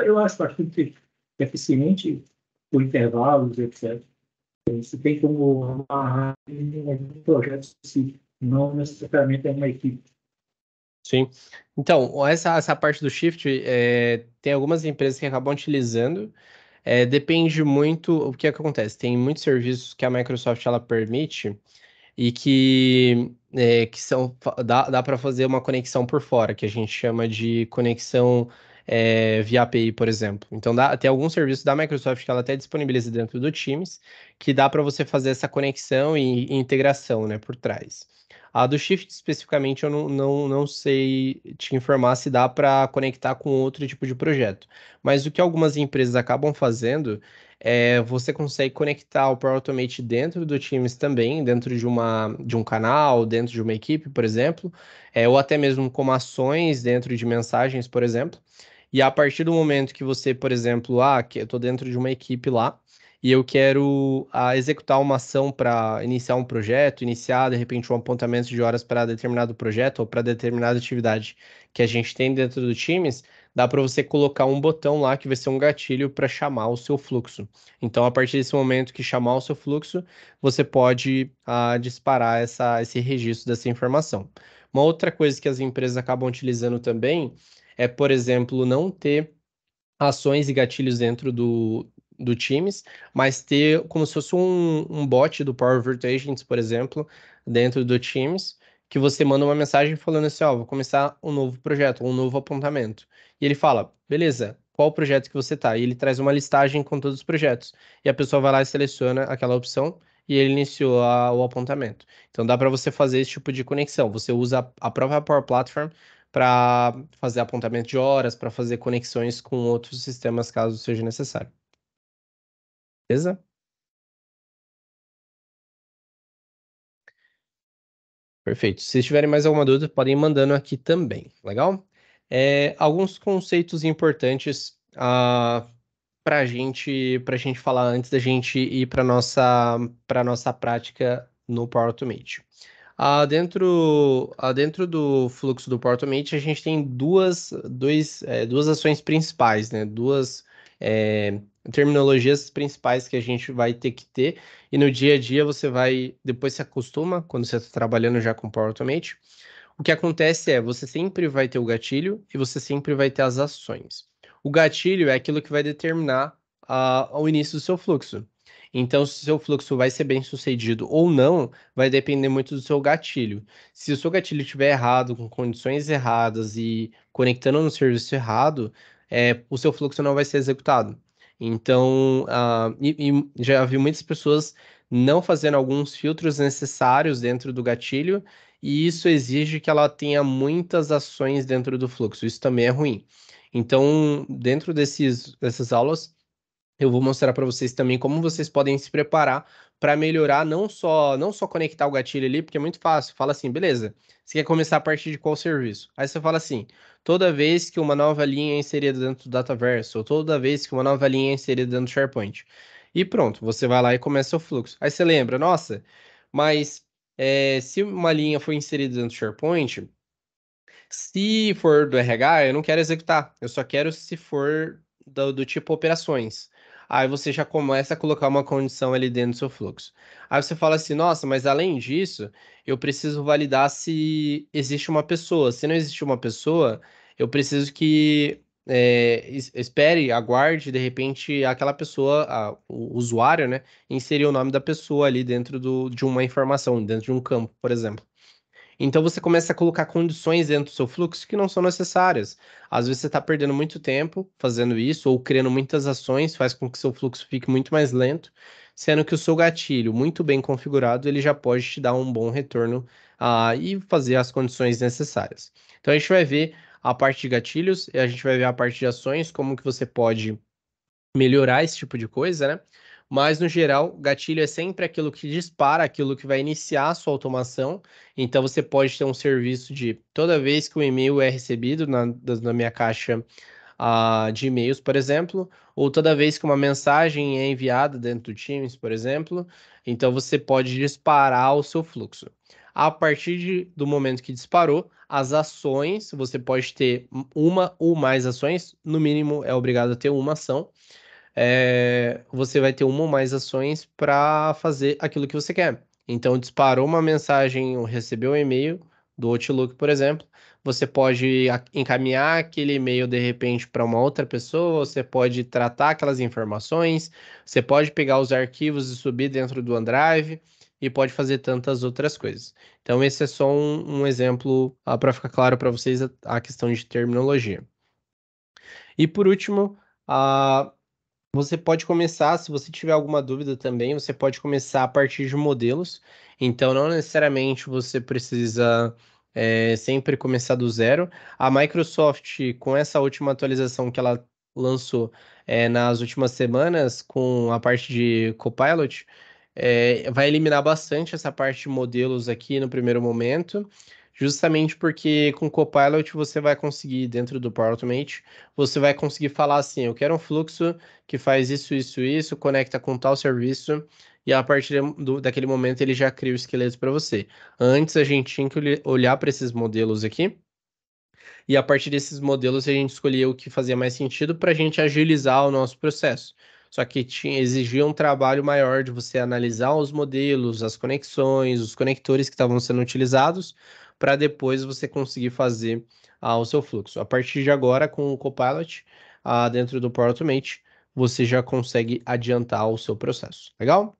eu acho bastante eficiente por intervalos, etc. Você tem como amarrar um projeto específico, não necessariamente é uma equipe. Sim. Então, essa, essa parte do shift, é, tem algumas empresas que acabam utilizando. É, depende muito o que, é que acontece. Tem muitos serviços que a Microsoft ela permite e que, é, que são dá, dá para fazer uma conexão por fora, que a gente chama de conexão é, via API, por exemplo. Então, dá, tem alguns serviços da Microsoft que ela até disponibiliza dentro do Teams, que dá para você fazer essa conexão e, e, integração né, por trás. A do Shift, especificamente, eu não, não, não sei te informar se dá para conectar com outro tipo de projeto. Mas o que algumas empresas acabam fazendo é, você consegue conectar o Power Automate dentro do Teams também, dentro de, uma, de um canal, dentro de uma equipe, por exemplo, é, ou até mesmo como ações dentro de mensagens, por exemplo. E a partir do momento que você, por exemplo, ah, que eu estou dentro de uma equipe lá e eu quero ah, executar uma ação para iniciar um projeto, iniciar de repente um apontamento de horas para determinado projeto ou para determinada atividade que a gente tem dentro do Teams, dá para você colocar um botão lá que vai ser um gatilho para chamar o seu fluxo. Então, a partir desse momento que chamar o seu fluxo, você pode ah, disparar essa, esse registro dessa informação. Uma outra coisa que as empresas acabam utilizando também é, por exemplo, não ter ações e gatilhos dentro do, do Teams, mas ter como se fosse um, um bot do Power Virtual Agents, por exemplo, dentro do Teams, que você manda uma mensagem falando assim, ó, oh, vou começar um novo projeto, um novo apontamento. E ele fala, beleza, qual projeto que você tá? E ele traz uma listagem com todos os projetos. E a pessoa vai lá e seleciona aquela opção e ele iniciou a, o apontamento. Então dá para você fazer esse tipo de conexão. Você usa a própria Power Platform para fazer apontamento de horas, para fazer conexões com outros sistemas caso seja necessário. Beleza? Perfeito. Se tiverem mais alguma dúvida, podem ir mandando aqui também. Legal? É, alguns conceitos importantes uh, ah, para gente, a gente falar antes da gente ir para a nossa, nossa prática no Power Automate. Ah, dentro, ah, dentro do fluxo do Portomate, a gente tem duas, dois, é, duas ações principais, né? Duas é, terminologias principais que a gente vai ter que ter. E no dia a dia você vai, depois se acostuma, quando você está trabalhando já com PortoMate. O que acontece é, você sempre vai ter o gatilho e você sempre vai ter as ações. O gatilho é aquilo que vai determinar ah, o início do seu fluxo. Então, se seu fluxo vai ser bem sucedido ou não, vai depender muito do seu gatilho. Se o seu gatilho estiver errado, com condições erradas e conectando no serviço errado, é, o seu fluxo não vai ser executado. Então, uh, e, e já vi muitas pessoas não fazendo alguns filtros necessários dentro do gatilho, e isso exige que ela tenha muitas ações dentro do fluxo. Isso também é ruim. Então, dentro desses, dessas aulas, eu vou mostrar para vocês também como vocês podem se preparar para melhorar não só não só conectar o gatilho ali, porque é muito fácil. Fala assim, beleza? Você quer começar a partir de qual serviço? Aí você fala assim: toda vez que uma nova linha é inserida dentro do Dataverse, ou toda vez que uma nova linha é inserida dentro do SharePoint. E pronto, você vai lá e começa o fluxo. Aí você lembra, nossa, mas é, se uma linha foi inserida dentro do SharePoint, se for do RH, eu não quero executar. Eu só quero se for do, do tipo operações. Aí você já começa a colocar uma condição ali dentro do seu fluxo. Aí você fala assim: nossa, mas além disso, eu preciso validar se existe uma pessoa. Se não existe uma pessoa, eu preciso que é, espere, aguarde, de repente, aquela pessoa, a, o usuário, né, inserir o nome da pessoa ali dentro do, de uma informação, dentro de um campo, por exemplo. Então você começa a colocar condições dentro do seu fluxo que não são necessárias. Às vezes você está perdendo muito tempo fazendo isso ou criando muitas ações, faz com que seu fluxo fique muito mais lento, sendo que o seu gatilho, muito bem configurado, ele já pode te dar um bom retorno uh, e fazer as condições necessárias. Então a gente vai ver a parte de gatilhos e a gente vai ver a parte de ações, como que você pode melhorar esse tipo de coisa, né? Mas, no geral, gatilho é sempre aquilo que dispara, aquilo que vai iniciar a sua automação. Então, você pode ter um serviço de toda vez que o um e-mail é recebido na, na minha caixa uh, de e-mails, por exemplo, ou toda vez que uma mensagem é enviada dentro do Teams, por exemplo, então você pode disparar o seu fluxo. A partir de, do momento que disparou, as ações, você pode ter uma ou mais ações, no mínimo é obrigado a ter uma ação é, você vai ter uma ou mais ações para fazer aquilo que você quer. Então, disparou uma mensagem ou recebeu um e-mail do Outlook, por exemplo, você pode encaminhar aquele e-mail de repente para uma outra pessoa, você pode tratar aquelas informações, você pode pegar os arquivos e subir dentro do OneDrive e pode fazer tantas outras coisas. Então, esse é só um, um exemplo ah, para ficar claro para vocês a, a, questão de terminologia. E por último, ah, você pode começar, se você tiver alguma dúvida também, você pode começar a partir de modelos. Então, não necessariamente você precisa é, sempre começar do zero. A Microsoft, com essa última atualização que ela lançou é, nas últimas semanas, com a parte de Copilot, é, vai eliminar bastante essa parte de modelos aqui no primeiro momento justamente porque com o Copilot você vai conseguir, dentro do Power Automate, você vai conseguir falar assim, eu quero um fluxo que faz isso, isso, isso, conecta com tal serviço, e a partir do, daquele momento ele já cria o esqueleto para você. Antes a gente tinha que olhar para esses modelos aqui, e a partir desses modelos a gente escolhia o que fazia mais sentido para a gente agilizar o nosso processo. Só que tinha, exigia um trabalho maior de você analisar os modelos, as conexões, os conectores que estavam sendo utilizados, para depois você conseguir fazer ah, o seu fluxo. A partir de agora, com o Copilot ah, dentro do Power Automate, você já consegue adiantar o seu processo. Legal?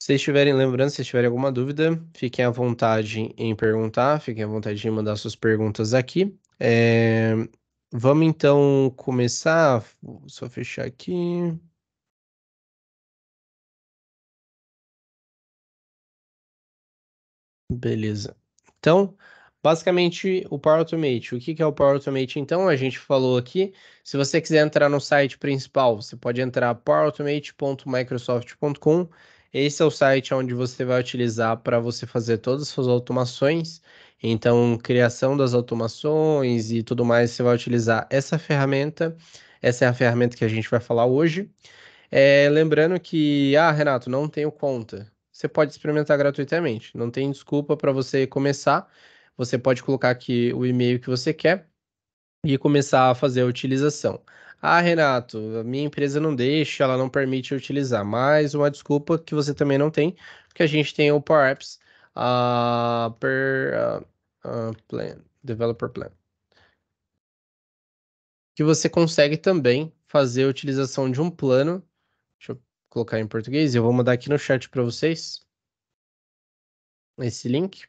Se estiverem lembrando, se tiverem alguma dúvida, fiquem à vontade em perguntar, fiquem à vontade em mandar suas perguntas aqui. É... Vamos então começar. Vou só fechar aqui. Beleza. Então, basicamente, o Power Automate. O que é o Power Automate? Então, a gente falou aqui. Se você quiser entrar no site principal, você pode entrar powerautomate.microsoft.com. Esse é o site onde você vai utilizar para você fazer todas as suas automações. Então, criação das automações e tudo mais, você vai utilizar essa ferramenta. Essa é a ferramenta que a gente vai falar hoje. É, lembrando que, ah, Renato, não tenho conta você pode experimentar gratuitamente. Não tem desculpa para você começar. Você pode colocar aqui o e-mail que você quer e começar a fazer a utilização. Ah, Renato, a minha empresa não deixa, ela não permite utilizar. Mais uma desculpa que você também não tem, porque a gente tem o Power Apps uh, per, uh, uh, plan, Developer Plan. Que você consegue também fazer a utilização de um plano colocar em português. Eu vou mandar aqui no chat para vocês esse link.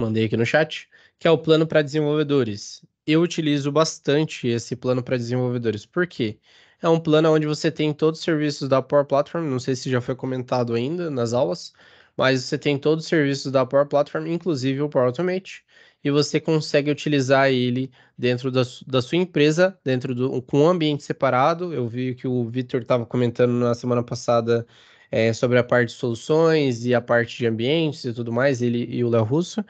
Mandei aqui no chat, que é o plano para desenvolvedores. Eu utilizo bastante esse plano para desenvolvedores. Por quê? É um plano onde você tem todos os serviços da Power Platform, não sei se já foi comentado ainda nas aulas, mas você tem todos os serviços da Power Platform, inclusive o Power Automate e você consegue utilizar ele dentro da, da sua empresa, dentro do com um ambiente separado. Eu vi que o Vitor estava comentando na semana passada é, sobre a parte de soluções e a parte de ambientes e tudo mais, ele e o Léo Russo.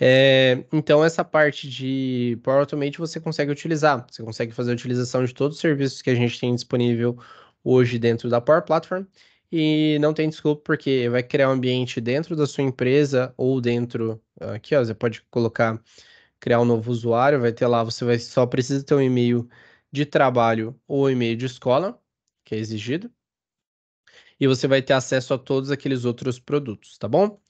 É, então, essa parte de Power Automate você consegue utilizar, você consegue fazer a utilização de todos os serviços que a gente tem disponível hoje dentro da Power Platform e não tem desculpa porque vai criar um ambiente dentro da sua empresa ou dentro ah, aqui, ó, você pode colocar criar um novo usuário, vai ter lá, você vai só precisa ter um e-mail de trabalho ou e-mail de escola, que é exigido. E você vai ter acesso a todos aqueles outros produtos, tá bom?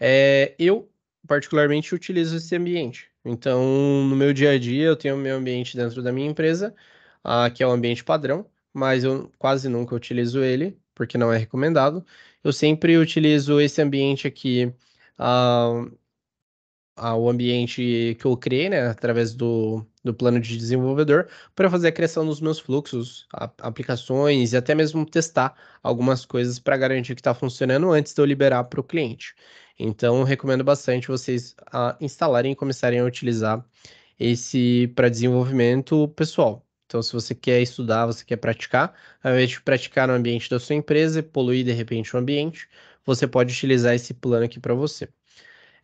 É, eu particularmente utilizo esse ambiente. Então, no meu dia a dia, eu tenho meu ambiente dentro da minha empresa, ah, que é o um ambiente padrão, mas eu quase nunca utilizo ele porque não é recomendado. Eu sempre utilizo esse ambiente aqui, uh, uh, o ambiente que eu criei, né, através do, do plano de desenvolvedor, para fazer a criação dos meus fluxos, a, aplicações e até mesmo testar algumas coisas para garantir que está funcionando antes de eu liberar para o cliente. Então, recomendo bastante vocês uh, instalarem e começarem a utilizar esse para desenvolvimento pessoal. Então, se você quer estudar, você quer praticar, ao invés de praticar no ambiente da sua empresa e poluir de repente o ambiente, você pode utilizar esse plano aqui para você.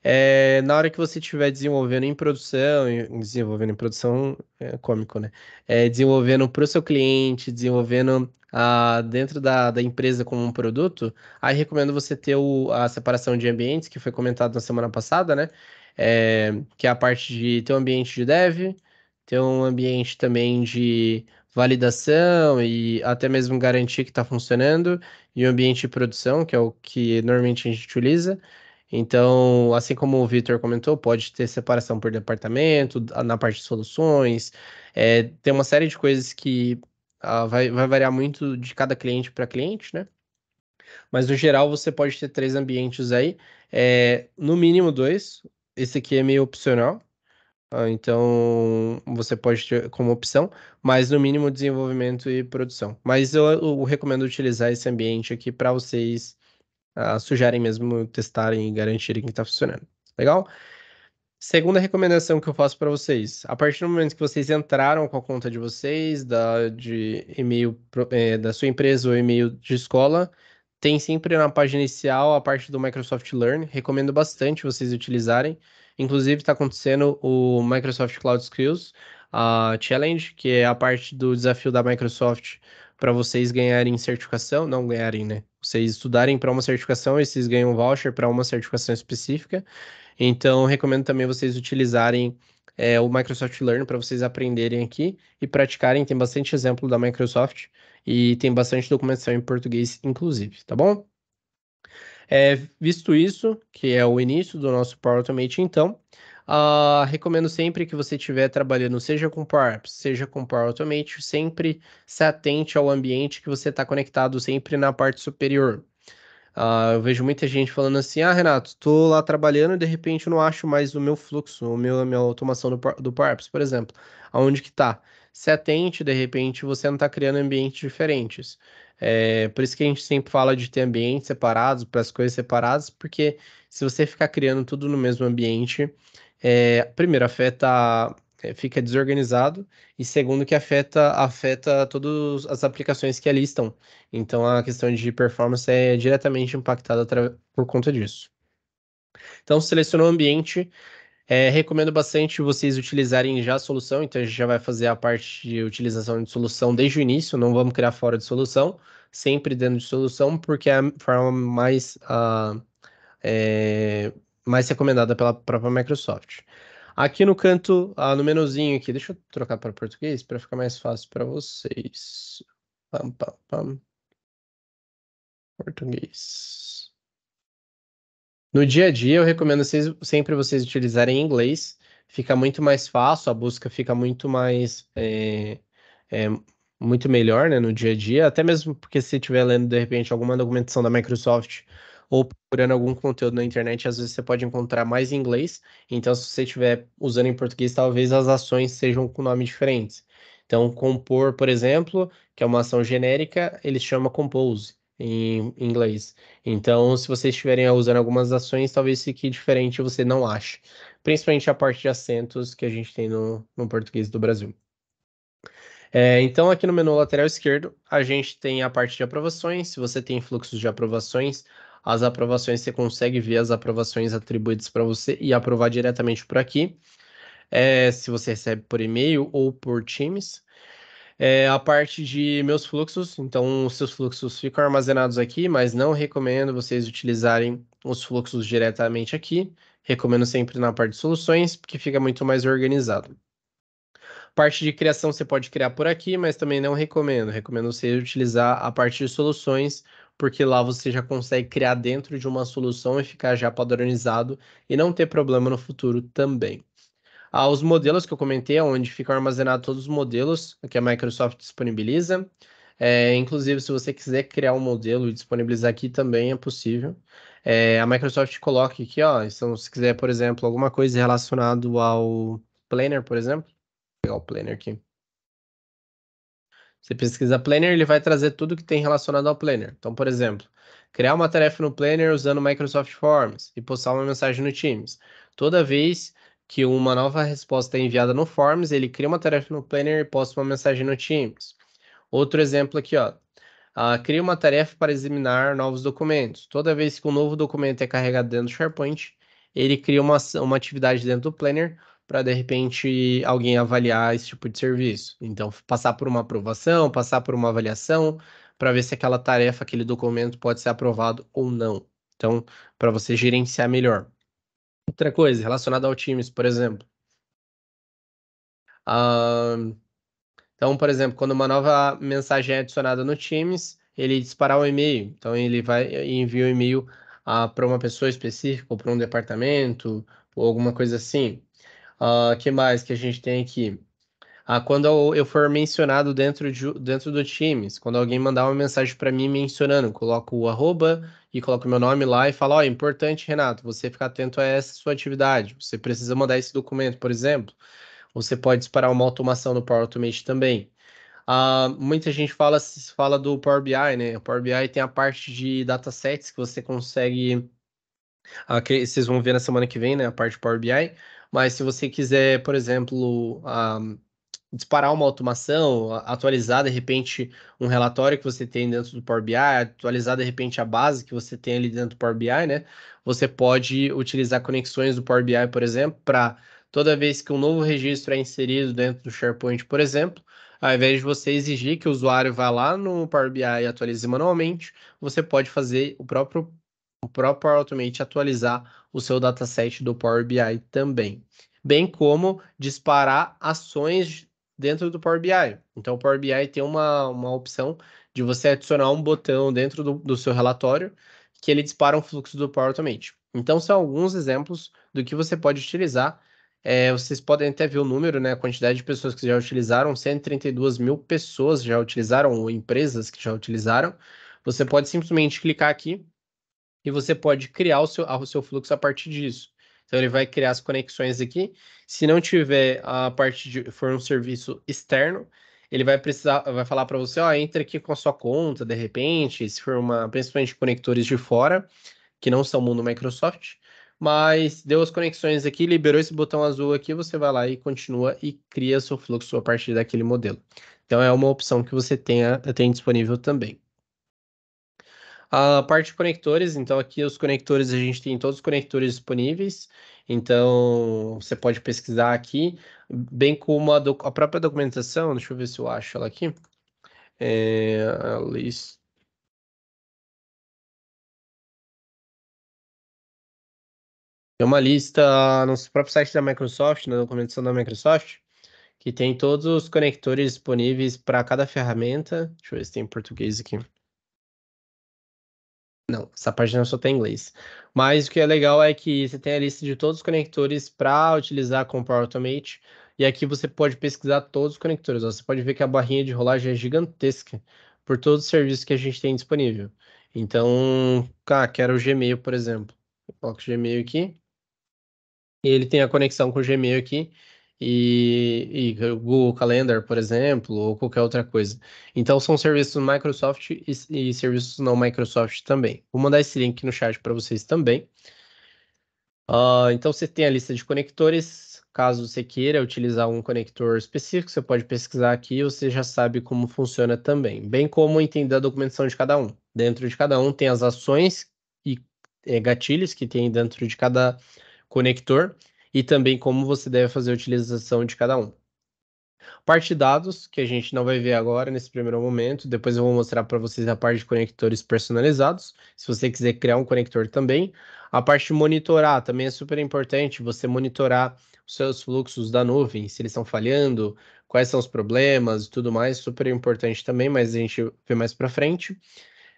É, na hora que você estiver desenvolvendo em produção, desenvolvendo em produção é cômico, né? É, desenvolvendo para o seu cliente, desenvolvendo ah, dentro da, da empresa como um produto, aí recomendo você ter o, a separação de ambientes, que foi comentado na semana passada, né? É, que é a parte de ter um ambiente de dev, ter um ambiente também de validação e até mesmo garantir que está funcionando, e um ambiente de produção, que é o que normalmente a gente utiliza. Então, assim como o Vitor comentou, pode ter separação por departamento, na parte de soluções, é, tem uma série de coisas que ah, vai, vai variar muito de cada cliente para cliente, né? Mas no geral você pode ter três ambientes aí, é, no mínimo dois. Esse aqui é meio opcional, ah, então, você pode ter como opção, mas no mínimo desenvolvimento e produção. Mas eu, eu recomendo utilizar esse ambiente aqui para vocês uh, sujarem mesmo, testarem e garantirem que está funcionando. Legal? Segunda recomendação que eu faço para vocês: a partir do momento que vocês entraram com a conta de vocês, da, de e é, da sua empresa ou e-mail de escola, tem sempre na página inicial a parte do Microsoft Learn. Recomendo bastante vocês utilizarem. Inclusive, está acontecendo o Microsoft Cloud Skills uh, Challenge, que é a parte do desafio da Microsoft para vocês ganharem certificação, não ganharem, né? Vocês estudarem para uma certificação e vocês ganham um voucher para uma certificação específica. Então, recomendo também vocês utilizarem é, o Microsoft Learn para vocês aprenderem aqui e praticarem. Tem bastante exemplo da Microsoft e tem bastante documentação em português, inclusive, tá bom? É, visto isso, que é o início do nosso Power Automate, então, uh, recomendo sempre que você estiver trabalhando, seja com Power Apps, seja com Power Automate, sempre se atente ao ambiente que você está conectado, sempre na parte superior. Uh, eu vejo muita gente falando assim, ah, Renato, estou lá trabalhando e de repente eu não acho mais o meu fluxo, o meu, a minha automação do, do Power Apps, por exemplo. Aonde que está? se atente, de repente você não está criando ambientes diferentes. É, por isso que a gente sempre fala de ter ambientes separados, para as coisas separadas, porque se você ficar criando tudo no mesmo ambiente, é, primeiro, afeta eh, fica desorganizado e segundo que afeta afeta todas as aplicações que ali estão. Então a questão de performance é diretamente impactada por conta disso. Então selecionou o ambiente, é, recomendo bastante vocês utilizarem já a solução, então a gente já vai fazer a parte de utilização de solução desde o início, não vamos criar fora de solução, sempre dentro de solução, porque é a forma mais, uh, é, mais recomendada pela própria Microsoft. Aqui no canto, uh, no menuzinho aqui, deixa eu trocar para português para ficar mais fácil para vocês. Pam, pam, pam. Português. No dia a dia, eu recomendo vocês, sempre vocês utilizarem inglês. Fica muito mais fácil, a busca fica muito mais. É, é, muito melhor né, no dia a dia, até mesmo porque se estiver lendo de repente alguma documentação da Microsoft ou procurando algum conteúdo na internet, às vezes você pode encontrar mais em inglês. Então, se você estiver usando em português, talvez as ações sejam com nomes diferentes. Então, compor, por exemplo, que é uma ação genérica, ele chama compose em inglês. Então, se vocês estiverem usando algumas ações, talvez fique diferente você não ache. Principalmente a parte de acentos que a gente tem no, no português do Brasil. É, então, aqui no menu lateral esquerdo, a gente tem a parte de aprovações. Se você tem fluxos de aprovações, as aprovações você consegue ver as aprovações atribuídas para você e aprovar diretamente por aqui. É, se você recebe por e-mail ou por Teams é a parte de meus fluxos. Então, os seus fluxos ficam armazenados aqui, mas não recomendo vocês utilizarem os fluxos diretamente aqui. Recomendo sempre na parte de soluções, porque fica muito mais organizado. Parte de criação você pode criar por aqui, mas também não recomendo. Recomendo você utilizar a parte de soluções, porque lá você já consegue criar dentro de uma solução e ficar já padronizado e não ter problema no futuro também aos modelos que eu comentei, onde ficam armazenados todos os modelos que a Microsoft disponibiliza. É, inclusive, se você quiser criar um modelo e disponibilizar aqui também é possível. É, a Microsoft coloca aqui, ó, então, se quiser, por exemplo, alguma coisa relacionada ao Planner, por exemplo. Vou pegar o Planner aqui. Você pesquisa Planner, ele vai trazer tudo que tem relacionado ao Planner. Então, por exemplo, criar uma tarefa no Planner usando Microsoft Forms e postar uma mensagem no Teams. Toda vez que uma nova resposta é enviada no Forms, ele cria uma tarefa no Planner e posta uma mensagem no Teams. Outro exemplo aqui, ó. Uh, cria uma tarefa para examinar novos documentos. Toda vez que um novo documento é carregado dentro do SharePoint, ele cria uma, uma atividade dentro do Planner para, de repente, alguém avaliar esse tipo de serviço. Então, passar por uma aprovação, passar por uma avaliação, para ver se aquela tarefa, aquele documento pode ser aprovado ou não. Então, para você gerenciar melhor. Outra coisa relacionada ao times, por exemplo. então, por exemplo, quando uma nova mensagem é adicionada no Teams, ele dispara um e-mail. Então, ele vai o um e-mail ah, para uma pessoa específica, ou para um departamento, ou alguma coisa assim. O ah, que mais que a gente tem aqui? Ah, quando eu for mencionado dentro, de, dentro do Teams, quando alguém mandar uma mensagem para mim mencionando, coloco o arroba e coloco meu nome lá e falo, ó, oh, é importante, Renato, você ficar atento a essa sua atividade, você precisa mandar esse documento, por exemplo. Você pode disparar uma automação no Power Automate também. Ah, muita gente fala, fala do Power BI, né? O Power BI tem a parte de datasets que você consegue... Ah, que vocês vão ver na semana que vem, né? A parte Power BI. Mas se você quiser, por exemplo, ah, disparar uma automação, atualizar de repente um relatório que você tem dentro do Power BI, atualizar de repente a base que você tem ali dentro do Power BI, né? Você pode utilizar conexões do Power BI, por exemplo, para toda vez que um novo registro é inserido dentro do SharePoint, por exemplo, ao invés de você exigir que o usuário vá lá no Power BI e atualize manualmente, você pode fazer o próprio o próprio Power Automate atualizar o seu dataset do Power BI também, bem como disparar ações dentro do Power BI. Então, o Power BI tem uma, uma opção de você adicionar um botão dentro do, do seu relatório que ele dispara um fluxo do Power Automate. Então, são alguns exemplos do que você pode utilizar. É, vocês podem até ver o número, né? A quantidade de pessoas que já utilizaram, 132 mil pessoas já utilizaram, ou empresas que já utilizaram. Você pode simplesmente clicar aqui e você pode criar o seu, o seu fluxo a partir disso. Então ele vai criar as conexões aqui. Se não tiver a parte de for um serviço externo, ele vai precisar, vai falar para você, ó, entra aqui com a sua conta, de repente, se for uma, principalmente conectores de fora, que não são mundo Microsoft, mas deu as conexões aqui, liberou esse botão azul aqui, você vai lá e continua e cria seu fluxo a partir daquele modelo. Então é uma opção que você tenha, tem disponível também. A parte de conectores, então aqui os conectores, a gente tem todos os conectores disponíveis, então você pode pesquisar aqui, bem como a, a própria documentação, deixa eu ver se eu acho ela aqui. É, a É uma lista no próprio site da Microsoft, na documentação da Microsoft, que tem todos os conectores disponíveis para cada ferramenta. Deixa eu ver se tem em português aqui. Não, essa página só tem inglês. Mas o que é legal é que você tem a lista de todos os conectores para utilizar com o Power Automate. E aqui você pode pesquisar todos os conectores. Você pode ver que a barrinha de rolagem é gigantesca por todos os serviços que a gente tem disponível. Então, ah, quero o Gmail, por exemplo. Eu coloco o Gmail aqui. E ele tem a conexão com o Gmail aqui e, e Google Calendar, por exemplo, ou qualquer outra coisa. Então, são serviços Microsoft e, e serviços não Microsoft também. Vou mandar esse link no chat para vocês também. Uh, então, você tem a lista de conectores. Caso você queira utilizar um conector específico, você pode pesquisar aqui e você já sabe como funciona também. Bem como entender a documentação de cada um. Dentro de cada um tem as ações e é, gatilhos que tem dentro de cada conector e também como você deve fazer a utilização de cada um. Parte de dados, que a gente não vai ver agora nesse primeiro momento, depois eu vou mostrar para vocês a parte de conectores personalizados, se você quiser criar um conector também. A parte de monitorar também é super importante, você monitorar os seus fluxos da nuvem, se eles estão falhando, quais são os problemas e tudo mais, super importante também, mas a gente vê mais para frente.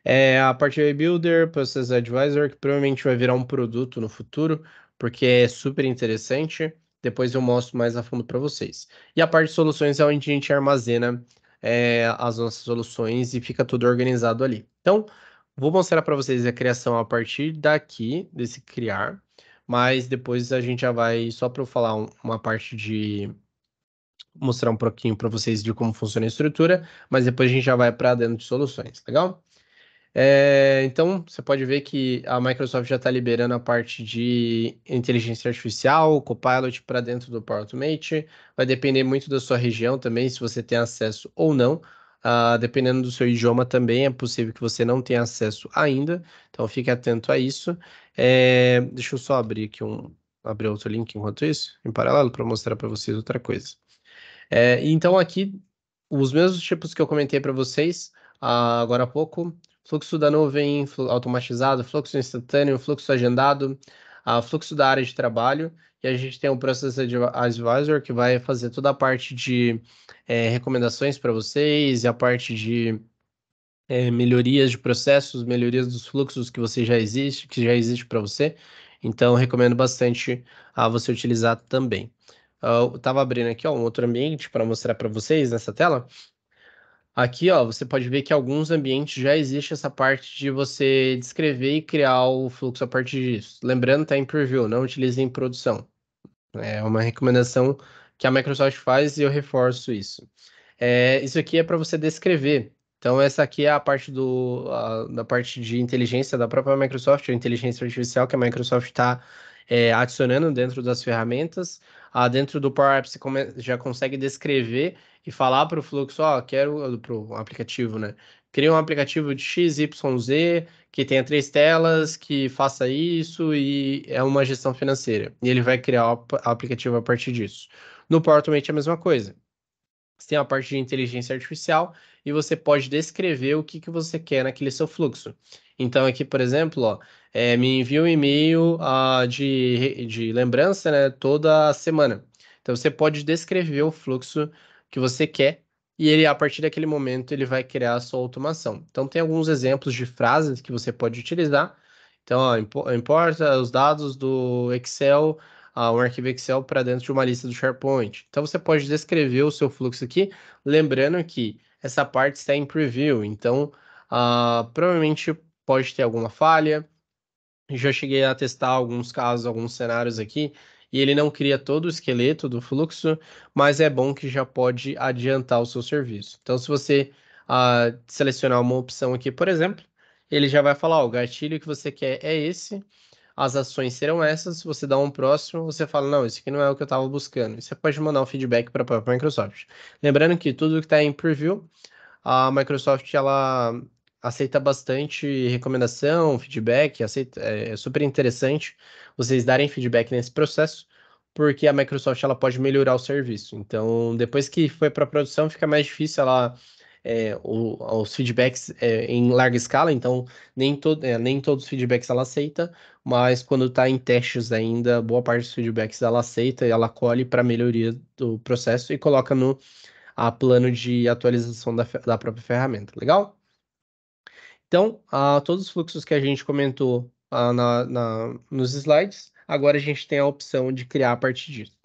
É a parte de Builder, Process Advisor, que provavelmente vai virar um produto no futuro, porque é super interessante. Depois eu mostro mais a fundo para vocês. E a parte de soluções é onde a gente armazena é, as nossas soluções e fica tudo organizado ali. Então, vou mostrar para vocês a criação a partir daqui, desse criar, mas depois a gente já vai, só para eu falar uma parte de mostrar um pouquinho para vocês de como funciona a estrutura, mas depois a gente já vai para dentro de soluções, legal? É, então, você pode ver que a Microsoft já está liberando a parte de inteligência artificial, Copilot para dentro do Power Automate. Vai depender muito da sua região também, se você tem acesso ou não. Uh, dependendo do seu idioma também, é possível que você não tenha acesso ainda. Então, fique atento a isso. É, deixa eu só abrir aqui um, abrir outro link enquanto isso, em paralelo, para mostrar para vocês outra coisa. É, então, aqui, os mesmos tipos que eu comentei para vocês uh, agora há pouco, fluxo da nuvem automatizado, fluxo instantâneo, fluxo agendado, a fluxo da área de trabalho. E a gente tem um processo advisor que vai fazer toda a parte de é, recomendações para vocês e a parte de é, melhorias de processos, melhorias dos fluxos que você já existe, que já existe para você. Então, recomendo bastante a você utilizar também. Ah, eu estava abrindo aqui ó, um outro ambiente para mostrar para vocês nessa tela. Aqui, ó, você pode ver que alguns ambientes já existe essa parte de você descrever e criar o fluxo a partir disso. Lembrando, tá em preview, não utilize em produção. É uma recomendação que a Microsoft faz e eu reforço isso. É, isso aqui é para você descrever. Então, essa aqui é a parte do, a, da parte de inteligência da própria Microsoft, a inteligência artificial que a Microsoft está é, adicionando dentro das ferramentas. Ah, dentro do Power Apps você já consegue descrever e falar para o Fluxo, ó, oh, quero para o aplicativo, né? Cria um aplicativo de XYZ que tenha três telas, que faça isso e é uma gestão financeira. E ele vai criar o aplicativo a partir disso. No portalmente é a mesma coisa. Você tem a parte de inteligência artificial e você pode descrever o que, que você quer naquele seu fluxo. Então, aqui, por exemplo, ó, é, me envia um e-mail uh, de, de lembrança né, toda semana. Então, você pode descrever o fluxo que você quer e ele a partir daquele momento ele vai criar a sua automação. Então tem alguns exemplos de frases que você pode utilizar. Então, ó, importa os dados do Excel, ó, ah, um arquivo Excel para dentro de uma lista do SharePoint. Então você pode descrever o seu fluxo aqui, lembrando que essa parte está em preview, então uh, provavelmente pode ter alguma falha. Já cheguei a testar alguns casos, alguns cenários aqui e ele não cria todo o esqueleto do fluxo, mas é bom que já pode adiantar o seu serviço. Então, se você uh, selecionar uma opção aqui, por exemplo, ele já vai falar: oh, o gatilho que você quer é esse, as ações serão essas. Se você dá um próximo, você fala: não, isso aqui não é o que eu estava buscando. E você pode mandar um feedback para a própria Microsoft. Lembrando que tudo que está em preview, a Microsoft ela aceita bastante recomendação, feedback, aceita, é, é super interessante vocês darem feedback nesse processo, porque a Microsoft ela pode melhorar o serviço. Então, depois que foi para produção, fica mais difícil ela é, o, os feedbacks é, em larga escala, então nem, to, é, nem todos os feedbacks ela aceita, mas quando está em testes ainda, boa parte dos feedbacks ela aceita e ela colhe para melhoria do processo e coloca no a plano de atualização da, da própria ferramenta. Legal? Então, a, todos os fluxos que a gente comentou a, na, na, nos slides, agora a gente tem a opção de criar a partir disso.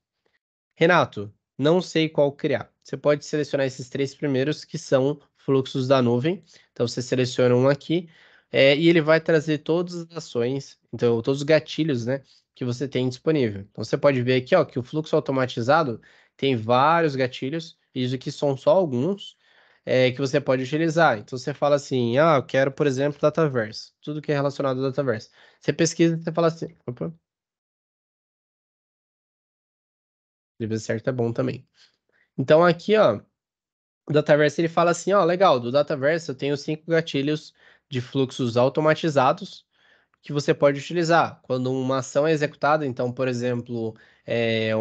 Renato, não sei qual criar. Você pode selecionar esses três primeiros que são fluxos da nuvem. Então, você seleciona um aqui é, e ele vai trazer todas as ações, então todos os gatilhos, né, que você tem disponível. Então, você pode ver aqui, ó, que o fluxo automatizado tem vários gatilhos, e isso aqui são só alguns, é, que você pode utilizar. Então você fala assim, ah, eu quero, por exemplo, Dataverse. Tudo que é relacionado ao Dataverse. Você pesquisa e você fala assim, opa. vez certo é bom também. Então aqui, ó, o Dataverse ele fala assim, ó, legal, do Dataverse eu tenho cinco gatilhos de fluxos automatizados que você pode utilizar. Quando uma ação é executada, então, por exemplo, é,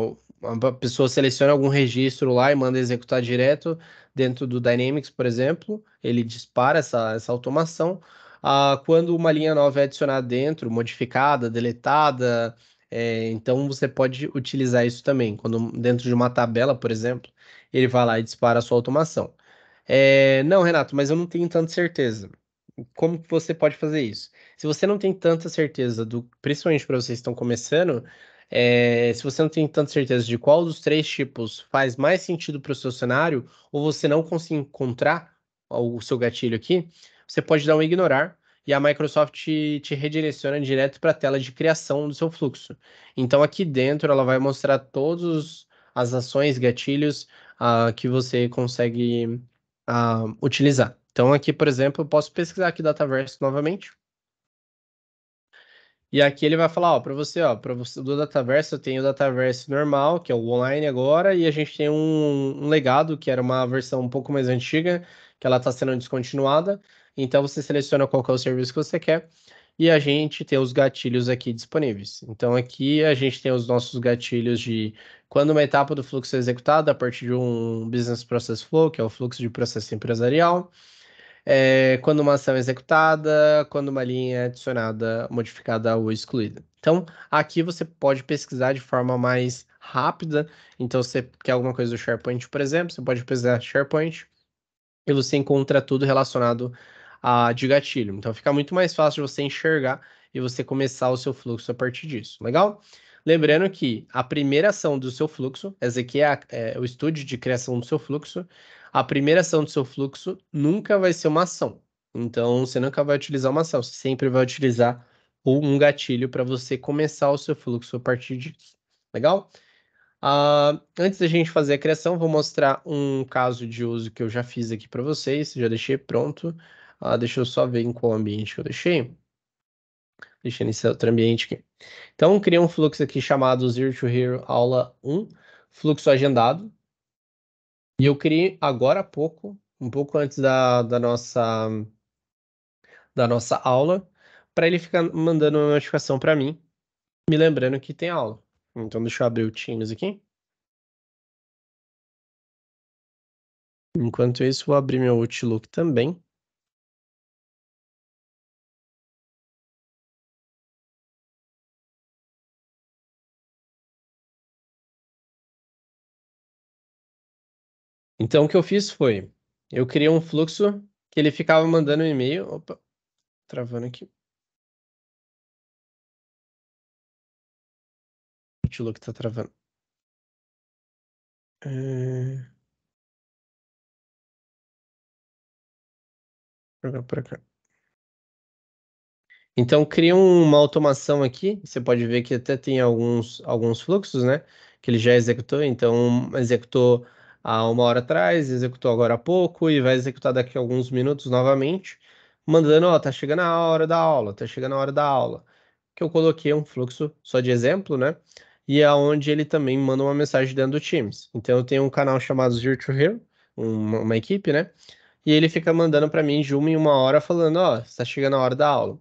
a pessoa seleciona algum registro lá e manda executar direto dentro do Dynamics, por exemplo, ele dispara essa, essa automação. Ah, quando uma linha nova é adicionada dentro, modificada, deletada, é, então você pode utilizar isso também. Quando dentro de uma tabela, por exemplo, ele vai lá e dispara a sua automação. É, não, Renato, mas eu não tenho tanta certeza. Como que você pode fazer isso? Se você não tem tanta certeza do, principalmente para vocês que estão começando, é, se você não tem tanta certeza de qual dos três tipos faz mais sentido para o seu cenário, ou você não consegue encontrar o seu gatilho aqui, você pode dar um ignorar e a Microsoft te, te redireciona direto para a tela de criação do seu fluxo. Então aqui dentro ela vai mostrar todas as ações, gatilhos uh, que você consegue uh, utilizar. Então aqui, por exemplo, eu posso pesquisar aqui Dataverse novamente. E aqui ele vai falar, ó, para você, ó, para você do Dataverse, eu tenho o Dataverse normal, que é o online agora, e a gente tem um, um legado, que era uma versão um pouco mais antiga, que ela está sendo descontinuada. Então você seleciona qual é o serviço que você quer e a gente tem os gatilhos aqui disponíveis. Então aqui a gente tem os nossos gatilhos de quando uma etapa do fluxo é executada a partir de um business process flow, que é o fluxo de processo empresarial é, quando uma ação é executada, quando uma linha é adicionada, modificada ou excluída. Então, aqui você pode pesquisar de forma mais rápida. Então, se você quer alguma coisa do SharePoint, por exemplo, você pode pesquisar SharePoint e você encontra tudo relacionado a de gatilho. Então, fica muito mais fácil de você enxergar e você começar o seu fluxo a partir disso. Legal? Lembrando que a primeira ação do seu fluxo, essa aqui é, a, é o estúdio de criação do seu fluxo, a primeira ação do seu fluxo nunca vai ser uma ação. Então, você nunca vai utilizar uma ação, você sempre vai utilizar um gatilho para você começar o seu fluxo a partir disso. Legal? Uh, antes da gente fazer a criação, vou mostrar um caso de uso que eu já fiz aqui para vocês, já deixei pronto. Uh, deixa eu só ver em qual ambiente que eu deixei deixando nesse outro ambiente aqui. Então, criei um fluxo aqui chamado Zero to Hero Aula 1, fluxo agendado. E eu criei agora há pouco, um pouco antes da, da, nossa, da nossa aula, para ele ficar mandando uma notificação para mim, me lembrando que tem aula. Então, deixa eu abrir o Teams aqui. Enquanto isso, vou abrir meu Outlook também. Então o que eu fiz foi, eu criei um fluxo que ele ficava mandando um e-mail. Opa, travando aqui. O Tilo que tá travando. É... jogar para cá. Então, cria uma automação aqui. Você pode ver que até tem alguns, alguns fluxos, né? Que ele já executou. Então, executou há uma hora atrás, executou agora há pouco e vai executar daqui a alguns minutos novamente, mandando, ó, tá chegando a hora da aula, tá chegando a hora da aula. Que eu coloquei um fluxo só de exemplo, né? E é onde ele também manda uma mensagem dentro do Teams. Então eu tenho um canal chamado Zero to Hero, uma, uma equipe, né? E ele fica mandando para mim de uma em uma hora falando, ó, está chegando a hora da aula.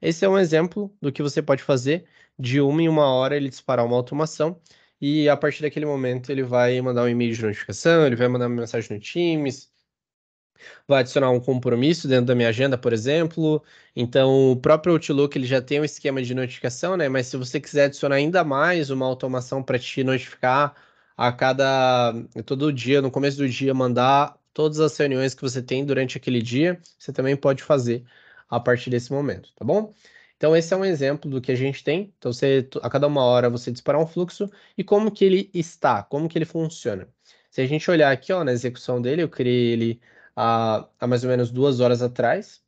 Esse é um exemplo do que você pode fazer de uma em uma hora ele disparar uma automação e a partir daquele momento ele vai mandar um e-mail de notificação, ele vai mandar uma mensagem no Teams, vai adicionar um compromisso dentro da minha agenda, por exemplo. Então, o próprio Outlook ele já tem um esquema de notificação, né? Mas se você quiser adicionar ainda mais uma automação para te notificar a cada todo dia, no começo do dia, mandar todas as reuniões que você tem durante aquele dia, você também pode fazer a partir desse momento, tá bom? Então esse é um exemplo do que a gente tem. Então você, a cada uma hora você disparar um fluxo e como que ele está, como que ele funciona. Se a gente olhar aqui ó, na execução dele, eu criei ele há, há mais ou menos duas horas atrás.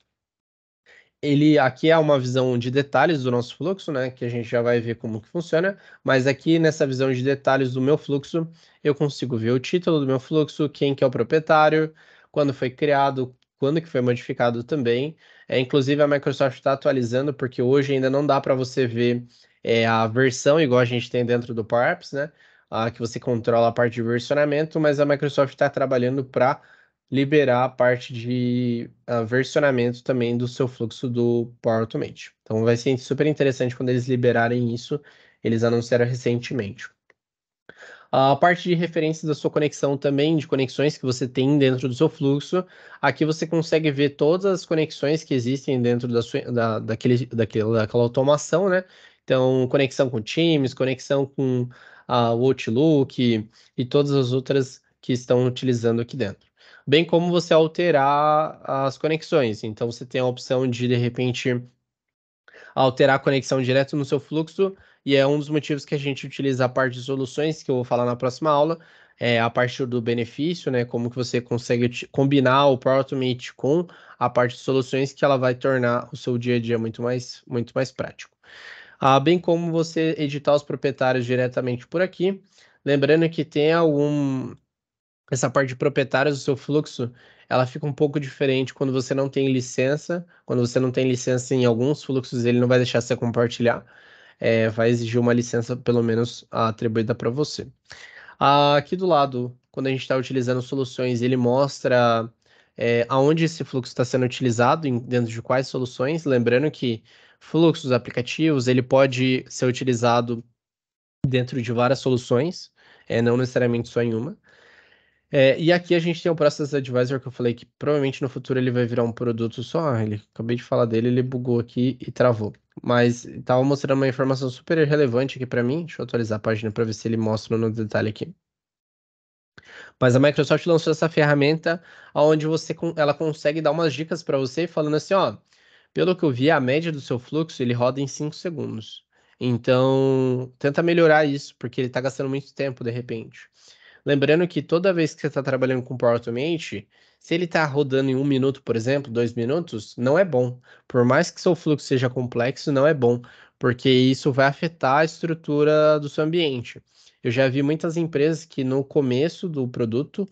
Ele aqui é uma visão de detalhes do nosso fluxo, né? Que a gente já vai ver como que funciona. Mas aqui nessa visão de detalhes do meu fluxo, eu consigo ver o título do meu fluxo, quem que é o proprietário, quando foi criado, quando que foi modificado também. É, inclusive, a Microsoft está atualizando, porque hoje ainda não dá para você ver é, a versão, igual a gente tem dentro do Power Apps, né? A que você controla a parte de versionamento, mas a Microsoft está trabalhando para liberar a parte de ah, versionamento também do seu fluxo do Power Automate. Então vai ser super interessante quando eles liberarem isso, eles anunciaram recentemente. A parte de referências da sua conexão também, de conexões que você tem dentro do seu fluxo. Aqui você consegue ver todas as conexões que existem dentro da sua, da, daquele, daquele, daquela automação, né? Então, conexão com Teams, conexão com a ah, Outlook e, e todas as outras que estão utilizando aqui dentro. Bem como você alterar as conexões. Então, você tem a opção de, de repente, alterar a conexão direto no seu fluxo e é um dos motivos que a gente utiliza a parte de soluções, que eu vou falar na próxima aula, é, a parte do benefício, né? Como que você consegue combinar o Power com a parte de soluções, que ela vai tornar o seu dia a dia muito mais, muito mais prático. Ah, bem como você editar os proprietários diretamente por aqui. Lembrando que tem algum. Essa parte de proprietários, do seu fluxo, ela fica um pouco diferente quando você não tem licença. Quando você não tem licença em alguns fluxos, ele não vai deixar você compartilhar é, vai exigir uma licença, pelo menos, atribuída para você. Aqui do lado, quando a gente está utilizando soluções, ele mostra é, aonde esse fluxo está sendo utilizado, em, dentro de quais soluções. Lembrando que fluxos, aplicativos, ele pode ser utilizado dentro de várias soluções, é, não necessariamente só em uma. É, e aqui a gente tem o Process Advisor que eu falei que provavelmente no futuro ele vai virar um produto só. Ah, ele acabei de falar dele, ele bugou aqui e travou. Mas estava mostrando uma informação super relevante aqui para mim. Deixa eu atualizar a página para ver se ele mostra no detalhe aqui. Mas a Microsoft lançou essa ferramenta onde você ela consegue dar umas dicas para você falando assim, ó, pelo que eu vi, a média do seu fluxo ele roda em 5 segundos. Então, tenta melhorar isso, porque ele está gastando muito tempo de repente. Lembrando que toda vez que você está trabalhando com Power Automate, se ele está rodando em um minuto, por exemplo, dois minutos, não é bom. Por mais que seu fluxo seja complexo, não é bom, porque isso vai afetar a estrutura do seu ambiente. Eu já vi muitas empresas que no começo do produto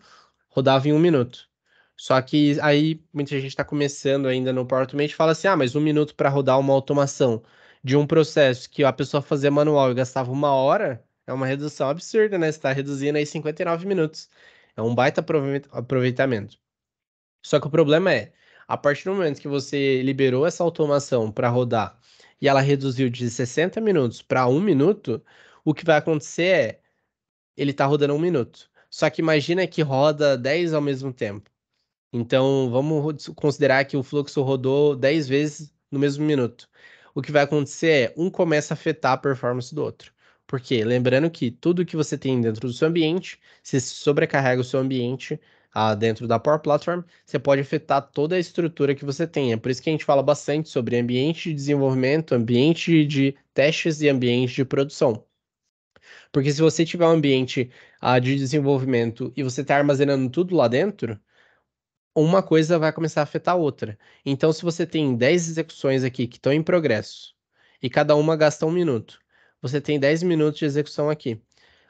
rodavam em um minuto. Só que aí muita gente está começando ainda no Power Automate e fala assim: ah, mas um minuto para rodar uma automação de um processo que a pessoa fazia manual e gastava uma hora, é uma redução absurda, né? Você está reduzindo aí 59 minutos. É um baita aproveitamento. Só que o problema é, a partir do momento que você liberou essa automação para rodar e ela reduziu de 60 minutos para 1 minuto, o que vai acontecer é ele está rodando 1 minuto. Só que imagina que roda 10 ao mesmo tempo. Então, vamos considerar que o fluxo rodou 10 vezes no mesmo minuto. O que vai acontecer é um começa a afetar a performance do outro. Porque lembrando que tudo que você tem dentro do seu ambiente, se sobrecarrega o seu ambiente ah, dentro da Power Platform, você pode afetar toda a estrutura que você tem. É por isso que a gente fala bastante sobre ambiente de desenvolvimento, ambiente de testes e ambiente de produção. Porque se você tiver um ambiente ah, de desenvolvimento e você está armazenando tudo lá dentro, uma coisa vai começar a afetar a outra. Então, se você tem 10 execuções aqui que estão em progresso e cada uma gasta um minuto, você tem 10 minutos de execução aqui.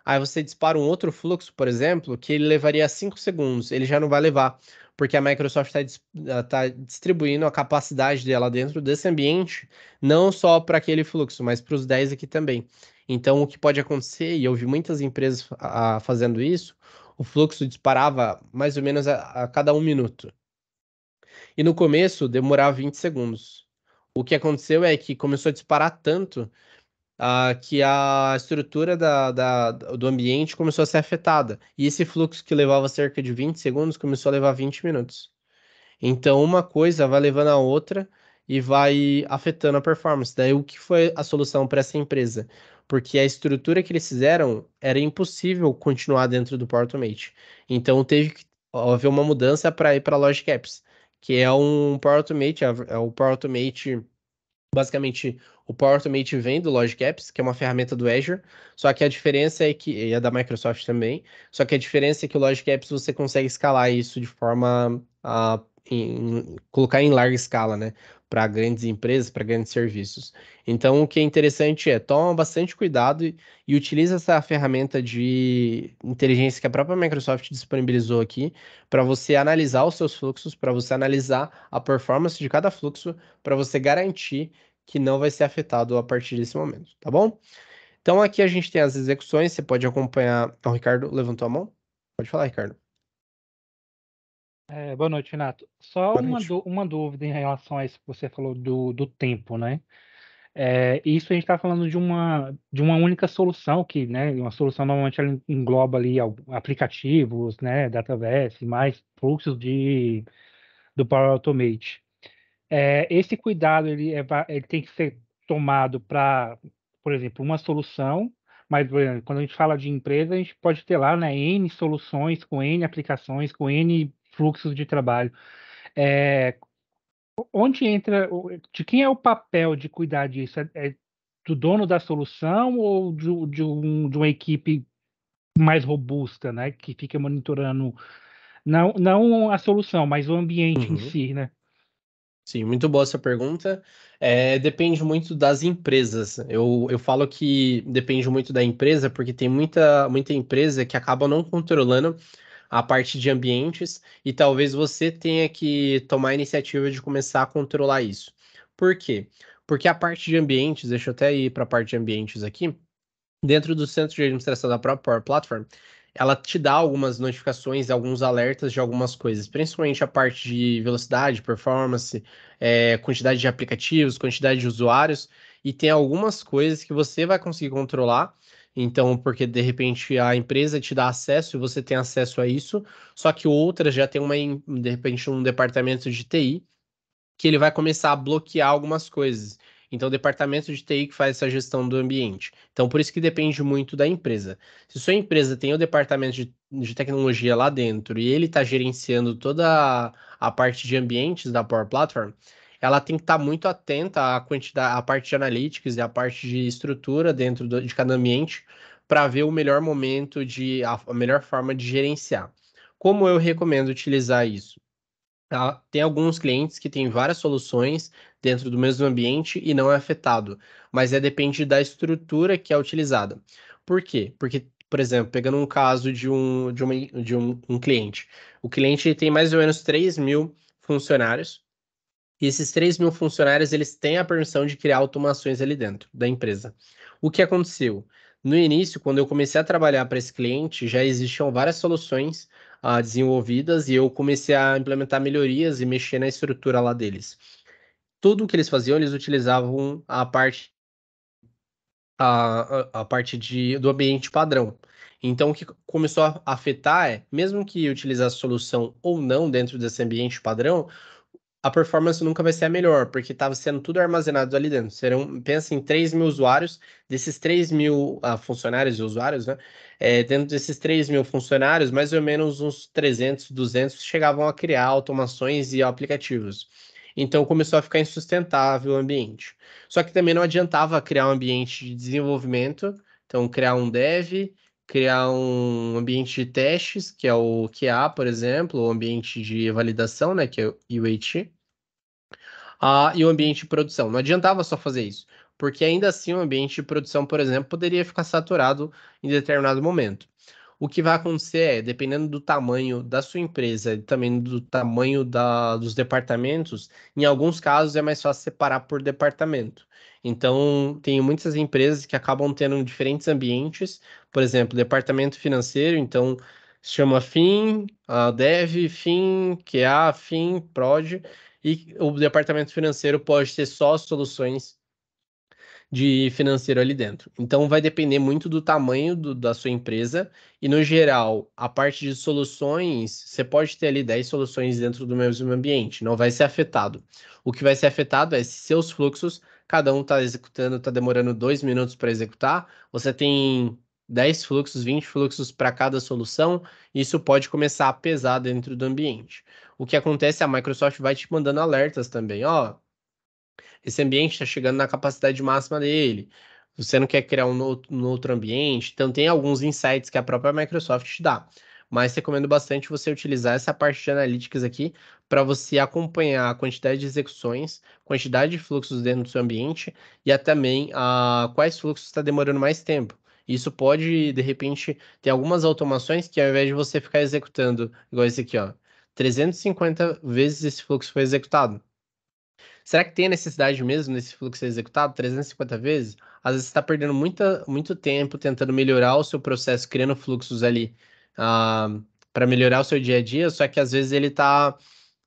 Aí você dispara um outro fluxo, por exemplo, que ele levaria 5 segundos, ele já não vai levar, porque a Microsoft está tá distribuindo a capacidade dela dentro desse ambiente, não só para aquele fluxo, mas para os 10 aqui também. Então, o que pode acontecer, e eu vi muitas empresas a, fazendo isso, o fluxo disparava mais ou menos a, a cada um minuto. E no começo demorava 20 segundos. O que aconteceu é que começou a disparar tanto ah, que a estrutura da, da, do ambiente começou a ser afetada. E esse fluxo que levava cerca de 20 segundos começou a levar 20 minutos. Então, uma coisa vai levando a outra e vai afetando a performance. Daí, o que foi a solução para essa empresa? Porque a estrutura que eles fizeram era impossível continuar dentro do Power Automate. Então, teve que haver uma mudança para ir para a Logic Apps, que é um Power é o Power Automate basicamente o Power Automate vem do Logic Apps, que é uma ferramenta do Azure, só que a diferença é que e é da Microsoft também, só que a diferença é que o Logic Apps você consegue escalar isso de forma a em, colocar em larga escala, né? para grandes empresas, para grandes serviços. Então, o que é interessante é toma bastante cuidado e, e utiliza essa ferramenta de inteligência que a própria Microsoft disponibilizou aqui para você analisar os seus fluxos, para você analisar a performance de cada fluxo, para você garantir que não vai ser afetado a partir desse momento, tá bom? Então, aqui a gente tem as execuções, você pode acompanhar. O Ricardo levantou a mão? Pode falar, Ricardo. É, boa noite, Renato. Só uma, noite. uma, dúvida em relação a isso que você falou do, do tempo, né? É, isso a gente está falando de uma, de uma única solução, que né, uma solução normalmente ela engloba ali aplicativos, né, Dataverse, mais fluxos de, do Power Automate. É, esse cuidado ele, é, ele tem que ser tomado para, por exemplo, uma solução, mas quando a gente fala de empresa, a gente pode ter lá né, N soluções, com N aplicações, com N fluxos de trabalho. É, onde entra, de quem é o papel de cuidar disso? É, é do dono da solução ou de, de, um, de uma equipe mais robusta, né, que fica monitorando não, não a solução, mas o ambiente uhum. em si, né? Sim, muito boa essa pergunta. É, depende muito das empresas. Eu, eu falo que depende muito da empresa, porque tem muita, muita empresa que acaba não controlando a parte de ambientes, e talvez você tenha que tomar a iniciativa de começar a controlar isso. Por quê? Porque a parte de ambientes, deixa eu até ir para a parte de ambientes aqui, dentro do centro de administração da própria Power Platform, ela te dá algumas notificações, alguns alertas de algumas coisas, principalmente a parte de velocidade, performance, é, quantidade de aplicativos, quantidade de usuários, e tem algumas coisas que você vai conseguir controlar então, porque de repente a empresa te dá acesso e você tem acesso a isso, só que outras já tem uma, de repente, um departamento de TI que ele vai começar a bloquear algumas coisas. Então, o departamento de TI que faz essa gestão do ambiente. Então, por isso que depende muito da empresa. Se sua empresa tem o departamento de, de tecnologia lá dentro e ele está gerenciando toda a, a parte de ambientes da Power Platform, ela tem que estar tá muito atenta à quantidade, à parte de analytics e à parte de estrutura dentro do, de cada ambiente para ver o melhor momento de a, a melhor forma de gerenciar. Como eu recomendo utilizar isso? Tá? Tem alguns clientes que têm várias soluções dentro do mesmo ambiente e não é afetado, mas é depende da estrutura que é utilizada. Por quê? Porque, por exemplo, pegando um caso de um, de, uma, de um, um cliente, o cliente tem mais ou menos 3 mil funcionários e esses 3 mil funcionários, eles têm a permissão de criar automações ali dentro da empresa. O que aconteceu? No início, quando eu comecei a trabalhar para esse cliente, já existiam várias soluções uh, desenvolvidas e eu comecei a implementar melhorias e mexer na estrutura lá deles. Tudo o que eles faziam, eles utilizavam a parte a, a, a parte de, do ambiente padrão. Então, o que começou a afetar é, mesmo que utilizasse solução ou não dentro desse ambiente padrão, a performance nunca vai ser a melhor, porque estava tá sendo tudo armazenado ali dentro. Serão, pensa em 3 mil usuários, desses 3 mil ah, funcionários e usuários, né? É, dentro desses 3 mil funcionários, mais ou menos uns 300, 200 chegavam a criar automações e aplicativos. Então começou a ficar insustentável o ambiente. Só que também não adiantava criar um ambiente de desenvolvimento, então criar um dev, criar um ambiente de testes, que é o QA, por exemplo, o ambiente de validação, né, que é o UAT, uh, ah, e o ambiente de produção. Não adiantava só fazer isso, porque ainda assim o ambiente de produção, por exemplo, poderia ficar saturado em determinado momento. O que vai acontecer é, dependendo do tamanho da sua empresa e também do tamanho da, dos departamentos, em alguns casos é mais fácil separar por departamento. Então, tem muitas empresas que acabam tendo diferentes ambientes, por exemplo, departamento financeiro, então se chama FIM, a Dev, FIM, QA, FIM, Prod, e o departamento financeiro pode ter só soluções de financeiro ali dentro. Então vai depender muito do tamanho do, da sua empresa e no geral, a parte de soluções, você pode ter ali 10 soluções dentro do mesmo ambiente, não vai ser afetado. O que vai ser afetado é se seus fluxos cada um está executando, está demorando dois minutos para executar, você tem 10 fluxos, 20 fluxos para cada solução, isso pode começar a pesar dentro do ambiente. O que acontece é a Microsoft vai te mandando alertas também, ó, esse ambiente está chegando na capacidade máxima dele, você não quer criar um outro ambiente, então tem alguns insights que a própria Microsoft te dá mas recomendo bastante você utilizar essa parte de analytics aqui para você acompanhar a quantidade de execuções, quantidade de fluxos dentro do seu ambiente e até também a ah, quais fluxos está demorando mais tempo. Isso pode, de repente, ter algumas automações que ao invés de você ficar executando, igual esse aqui, ó, 350 vezes esse fluxo foi executado. Será que tem a necessidade mesmo desse fluxo ser executado 350 vezes? Às vezes você está perdendo muita, muito tempo tentando melhorar o seu processo, criando fluxos ali uh, para melhorar o seu dia a dia, só que às vezes ele está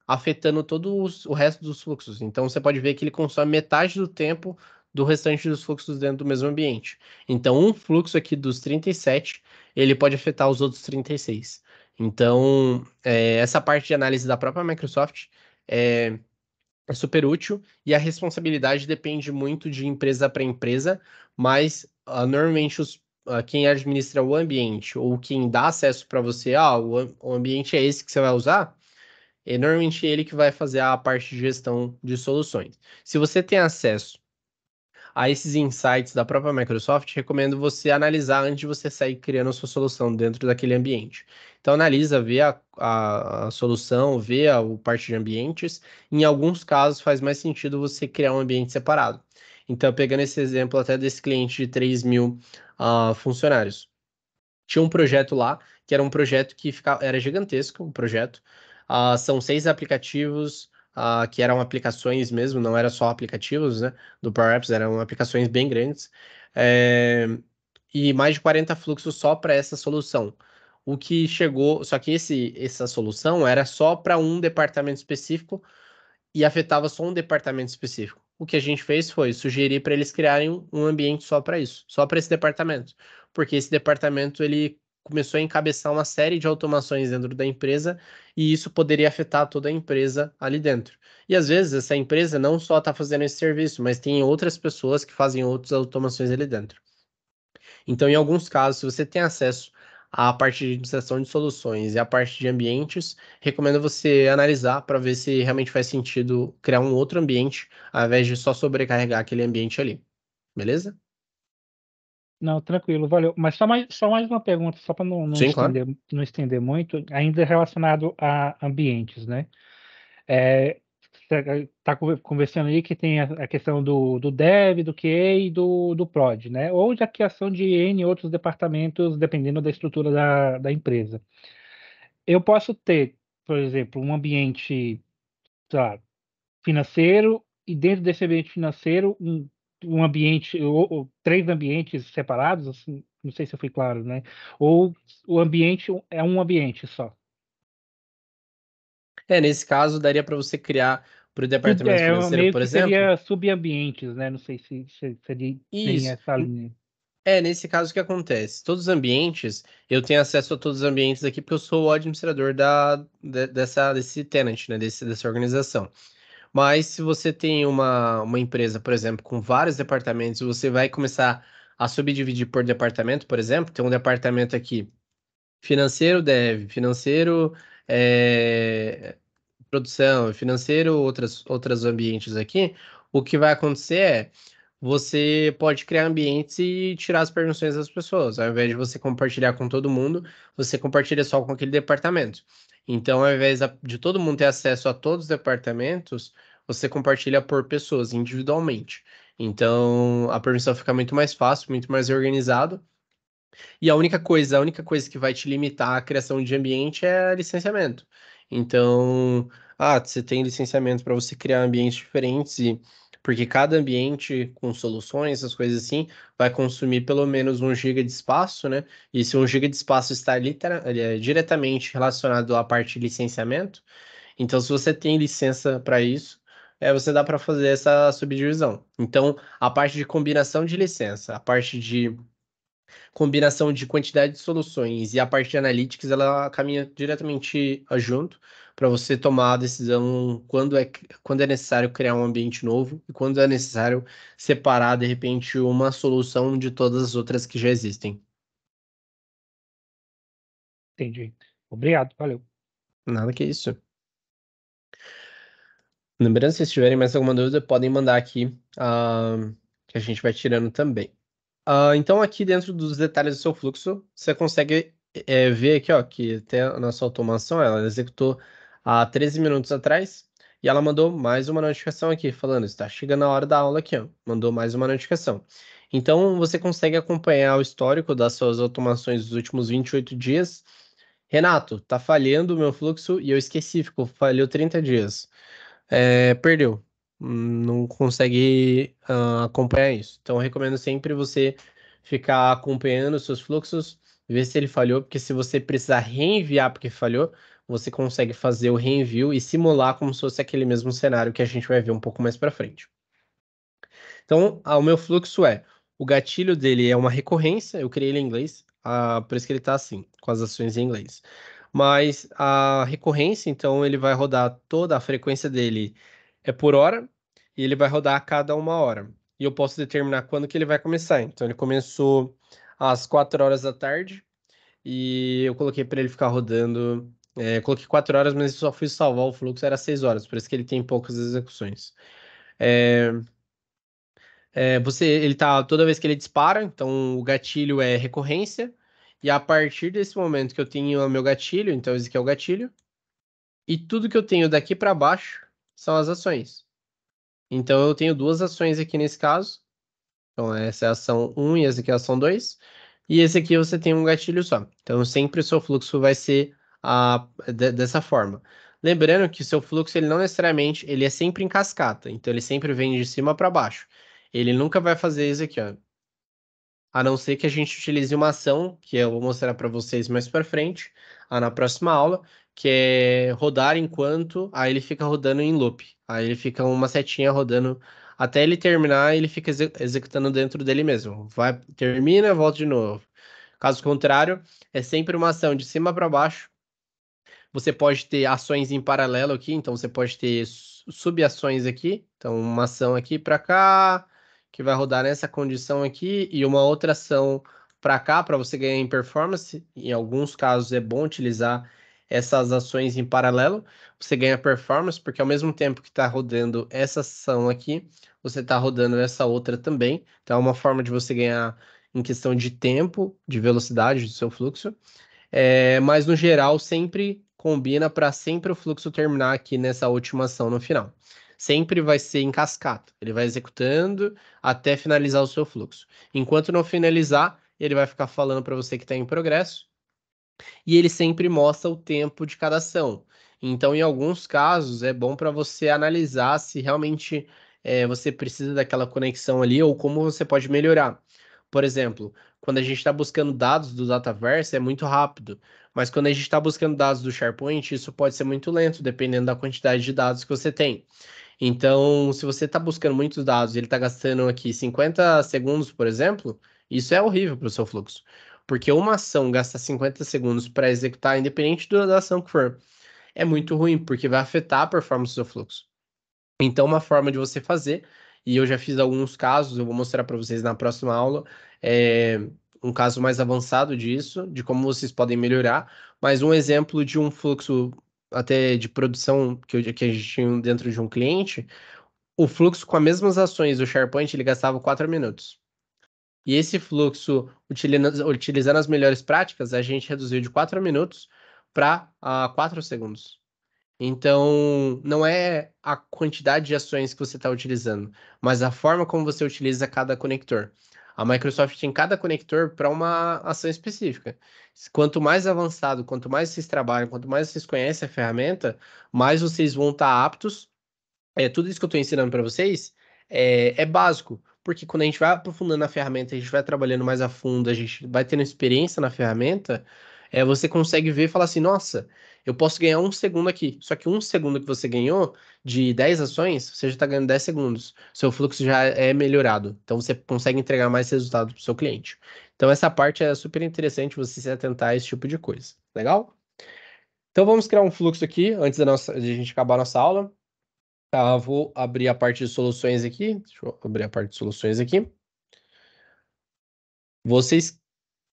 afetando todo os, o resto dos fluxos. Então você pode ver que ele consome metade do tempo do restante dos fluxos dentro do mesmo ambiente. Então um fluxo aqui dos 37, ele pode afetar os outros 36. Então é, essa parte de análise da própria Microsoft é, é super útil e a responsabilidade depende muito de empresa para empresa, mas uh, normalmente os ah, quem administra o ambiente ou quem dá acesso para você, ah, o, ambiente é esse que você vai usar, é normalmente ele que vai fazer a parte de gestão de soluções. Se você tem acesso a esses insights da própria Microsoft, recomendo você analisar antes de você sair criando a sua solução dentro daquele ambiente. Então, analisa, vê a, a, a solução, vê a, a parte de ambientes. Em alguns casos, faz mais sentido você criar um ambiente separado então, pegando esse exemplo até desse cliente de 3 mil uh, funcionários. Tinha um projeto lá, que era um projeto que ficava, era gigantesco, um projeto. Uh, são seis aplicativos, Uh, que eram aplicações mesmo, não era só aplicativos, né? Do Power Apps, eram aplicações bem grandes. É, e mais de 40 fluxos só para essa solução. O que chegou, só que esse, essa solução era só para um departamento específico e afetava só um departamento específico o que a gente fez foi sugerir para eles criarem um ambiente só para isso, só para esse departamento, porque esse departamento ele começou a encabeçar uma série de automações dentro da empresa e isso poderia afetar toda a empresa ali dentro. E às vezes essa empresa não só está fazendo esse serviço, mas tem outras pessoas que fazem outras automações ali dentro. Então, em alguns casos, se você tem acesso a parte de administração de soluções e a parte de ambientes, recomendo você analisar para ver se realmente faz sentido criar um outro ambiente, ao invés de só sobrecarregar aquele ambiente ali. Beleza? Não, tranquilo, valeu. Mas só mais, só mais uma pergunta, só para não, não, estender, claro. não estender muito, ainda relacionado a ambientes, né? É, está tá conversando aí que tem a questão do, do dev, do QA e do, do prod, né? Ou de criação de N outros departamentos, dependendo da estrutura da, da empresa. Eu posso ter, por exemplo, um ambiente lá, financeiro e dentro desse ambiente financeiro um, um ambiente ou, ou, três ambientes separados, assim, não sei se eu fui claro, né? Ou o ambiente é um ambiente só, é, nesse caso, daria para você criar para o departamento é, financeiro, por exemplo. Seria subambientes, né? Não sei se, se seria é Isso. essa linha. É, nesse caso, o que acontece? Todos os ambientes, eu tenho acesso a todos os ambientes aqui, porque eu sou o administrador da, de, dessa, desse tenant, né? Desse, dessa organização. Mas se você tem uma, uma empresa, por exemplo, com vários departamentos, você vai começar a subdividir por departamento, por exemplo, tem um departamento aqui financeiro, dev, financeiro, é, produção, financeiro, outras, outros ambientes aqui, o que vai acontecer é você pode criar ambientes e tirar as permissões das pessoas. Ao invés de você compartilhar com todo mundo, você compartilha só com aquele departamento. Então, ao invés de todo mundo ter acesso a todos os departamentos, você compartilha por pessoas individualmente. Então, a permissão fica muito mais fácil, muito mais organizado e a única coisa, a única coisa que vai te limitar a criação de ambiente é licenciamento. Então, ah, você tem licenciamento para você criar ambientes diferentes e porque cada ambiente com soluções, essas coisas assim, vai consumir pelo menos um giga de espaço, né? E se um giga de espaço está é, diretamente relacionado à parte de licenciamento, então se você tem licença para isso, é, você dá para fazer essa subdivisão. Então, a parte de combinação de licença, a parte de combinação de quantidade de soluções e a parte de analytics, ela caminha diretamente junto para você tomar a decisão quando é, quando é necessário criar um ambiente novo e quando é necessário separar, de repente, uma solução de todas as outras que já existem. Entendi. Obrigado, valeu. Nada que isso. Lembrando, se tiverem mais alguma dúvida, podem mandar aqui uh, que a gente vai tirando também. Uh, então aqui dentro dos detalhes do seu fluxo, você consegue é, ver aqui ó, que tem a nossa automação, ela executou há 13 minutos atrás e ela mandou mais uma notificação aqui, falando, está chegando a hora da aula aqui, ó, mandou mais uma notificação. Então você consegue acompanhar o histórico das suas automações dos últimos 28 dias. Renato, tá falhando o meu fluxo e eu esqueci, ficou, falhou 30 dias. É, perdeu não consegue uh, acompanhar isso. Então, recomendo sempre você ficar acompanhando os seus fluxos, ver se ele falhou, porque se você precisar reenviar porque falhou, você consegue fazer o reenvio e simular como se fosse aquele mesmo cenário que a gente vai ver um pouco mais para frente. Então, ah, o meu fluxo é, o gatilho dele é uma recorrência, eu criei ele em inglês, ah, por isso que ele está assim, com as ações em inglês. Mas a recorrência, então, ele vai rodar toda a frequência dele é por hora e ele vai rodar a cada uma hora. E eu posso determinar quando que ele vai começar. Então ele começou às 4 horas da tarde e eu coloquei para ele ficar rodando. É, coloquei 4 horas, mas eu só fui salvar o fluxo, era 6 horas, por isso que ele tem poucas execuções. É, é, você, ele tá toda vez que ele dispara, então o gatilho é recorrência. E a partir desse momento que eu tenho o meu gatilho, então esse aqui é o gatilho, e tudo que eu tenho daqui para baixo são as ações. Então eu tenho duas ações aqui nesse caso. Então essa é a ação 1 e essa aqui é a ação 2. E esse aqui você tem um gatilho só. Então sempre o seu fluxo vai ser a, dessa forma. Lembrando que o seu fluxo ele não necessariamente ele é sempre em cascata, então ele sempre vem de cima para baixo. Ele nunca vai fazer isso aqui, ó a não ser que a gente utilize uma ação que eu vou mostrar para vocês mais para frente, ah, na próxima aula, que é rodar enquanto aí ele fica rodando em loop. Aí ele fica uma setinha rodando até ele terminar, ele fica executando dentro dele mesmo. Vai, termina, volta de novo. Caso contrário, é sempre uma ação de cima para baixo. Você pode ter ações em paralelo aqui, então você pode ter subações aqui, então uma ação aqui para cá, que vai rodar nessa condição aqui e uma outra ação para cá para você ganhar em performance. Em alguns casos é bom utilizar essas ações em paralelo. Você ganha performance porque ao mesmo tempo que está rodando essa ação aqui, você está rodando essa outra também. Então é uma forma de você ganhar em questão de tempo, de velocidade do seu fluxo. É, mas no geral sempre combina para sempre o fluxo terminar aqui nessa última ação no final sempre vai ser em cascata. Ele vai executando até finalizar o seu fluxo. Enquanto não finalizar, ele vai ficar falando para você que está em progresso. E ele sempre mostra o tempo de cada ação. Então, em alguns casos, é bom para você analisar se realmente é, você precisa daquela conexão ali ou como você pode melhorar. Por exemplo, quando a gente está buscando dados do Dataverse, é muito rápido. Mas quando a gente está buscando dados do SharePoint, isso pode ser muito lento, dependendo da quantidade de dados que você tem. Então, se você está buscando muitos dados e ele está gastando aqui 50 segundos, por exemplo, isso é horrível para o seu fluxo. Porque uma ação gasta 50 segundos para executar, independente da ação que for, é muito ruim, porque vai afetar a performance do seu fluxo. Então, uma forma de você fazer, e eu já fiz alguns casos, eu vou mostrar para vocês na próxima aula, é, um caso mais avançado disso, de como vocês podem melhorar, mas um exemplo de um fluxo até de produção que, eu, que a gente tinha dentro de um cliente, o fluxo com as mesmas ações do SharePoint ele gastava 4 minutos. E esse fluxo, utilizando as melhores práticas, a gente reduziu de 4 minutos para uh, 4 segundos. Então, não é a quantidade de ações que você está utilizando, mas a forma como você utiliza cada conector. A Microsoft tem cada conector para uma ação específica. Quanto mais avançado, quanto mais vocês trabalham, quanto mais vocês conhecem a ferramenta, mais vocês vão estar tá aptos. É, tudo isso que eu estou ensinando para vocês é, é básico, porque quando a gente vai aprofundando a ferramenta, a gente vai trabalhando mais a fundo, a gente vai tendo experiência na ferramenta, é, você consegue ver e falar assim, nossa, eu posso ganhar um segundo aqui. Só que um segundo que você ganhou de 10 ações, você já está ganhando 10 segundos. Seu fluxo já é melhorado. Então você consegue entregar mais resultado para o seu cliente. Então essa parte é super interessante você se atentar a esse tipo de coisa. Legal? Então vamos criar um fluxo aqui antes da nossa, de a gente acabar a nossa aula. Tá, vou abrir a parte de soluções aqui. Deixa eu abrir a parte de soluções aqui. Vocês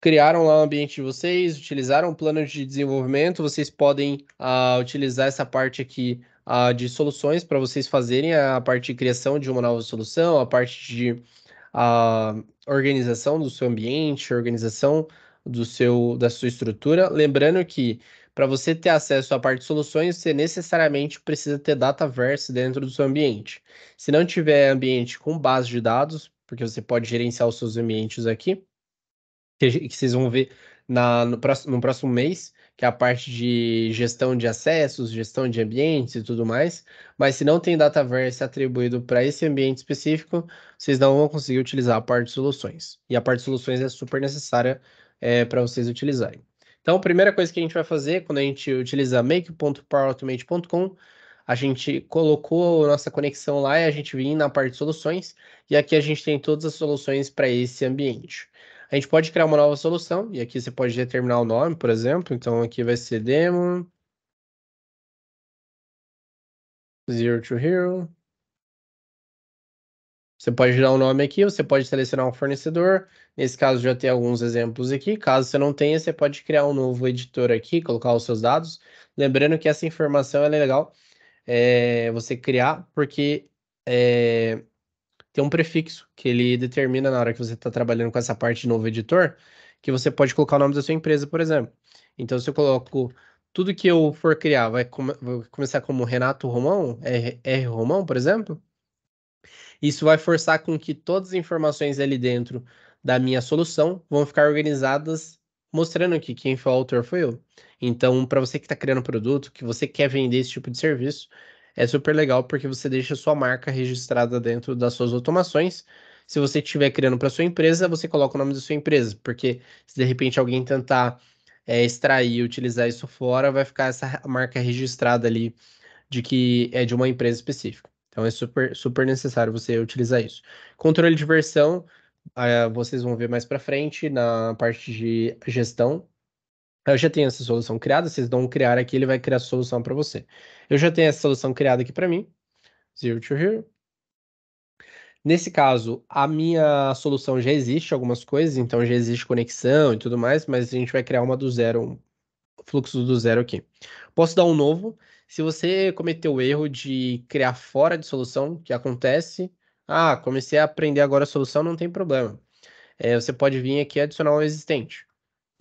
criaram lá o ambiente de vocês, utilizaram o plano de desenvolvimento, vocês podem uh, utilizar essa parte aqui uh, de soluções para vocês fazerem a parte de criação de uma nova solução, a parte de uh, organização do seu ambiente, organização do seu, da sua estrutura. Lembrando que para você ter acesso à parte de soluções, você necessariamente precisa ter Dataverse dentro do seu ambiente. Se não tiver ambiente com base de dados, porque você pode gerenciar os seus ambientes aqui, que, vocês vão ver na, no, próximo, no próximo mês, que é a parte de gestão de acessos, gestão de ambientes e tudo mais. Mas se não tem Dataverse atribuído para esse ambiente específico, vocês não vão conseguir utilizar a parte de soluções. E a parte de soluções é super necessária é, para vocês utilizarem. Então, a primeira coisa que a gente vai fazer quando a gente utiliza make.powerautomate.com, a gente colocou a nossa conexão lá e a gente vem na parte de soluções, e aqui a gente tem todas as soluções para esse ambiente. A gente pode criar uma nova solução, e aqui você pode determinar o nome, por exemplo. Então aqui vai ser demo. Zero to Hero. Você pode dar um nome aqui, você pode selecionar um fornecedor. Nesse caso já tem alguns exemplos aqui. Caso você não tenha, você pode criar um novo editor aqui, colocar os seus dados. Lembrando que essa informação é legal é, você criar, porque é, tem um prefixo que ele determina na hora que você está trabalhando com essa parte de novo editor, que você pode colocar o nome da sua empresa, por exemplo. Então, se eu coloco tudo que eu for criar, vai, come, começar como Renato Romão, R, R Romão, por exemplo, isso vai forçar com que todas as informações ali dentro da minha solução vão ficar organizadas, mostrando que quem foi o autor foi eu. Então, para você que está criando produto, que você quer vender esse tipo de serviço, é super legal porque você deixa sua marca registrada dentro das suas automações. Se você estiver criando para sua empresa, você coloca o nome da sua empresa, porque se de repente alguém tentar é, extrair e utilizar isso fora, vai ficar essa marca registrada ali de que é de uma empresa específica. Então é super, super necessário você utilizar isso. Controle de versão, ah, vocês vão ver mais para frente na parte de gestão eu já tenho essa solução criada, vocês dão um criar aqui, ele vai criar a solução para você. Eu já tenho essa solução criada aqui para mim, zero to here. Nesse caso, a minha solução já existe algumas coisas, então já existe conexão e tudo mais, mas a gente vai criar uma do zero, um fluxo do zero aqui. Posso dar um novo. Se você cometeu o erro de criar fora de solução, que acontece, ah, comecei a aprender agora a solução, não tem problema. É, você pode vir aqui e adicionar um existente.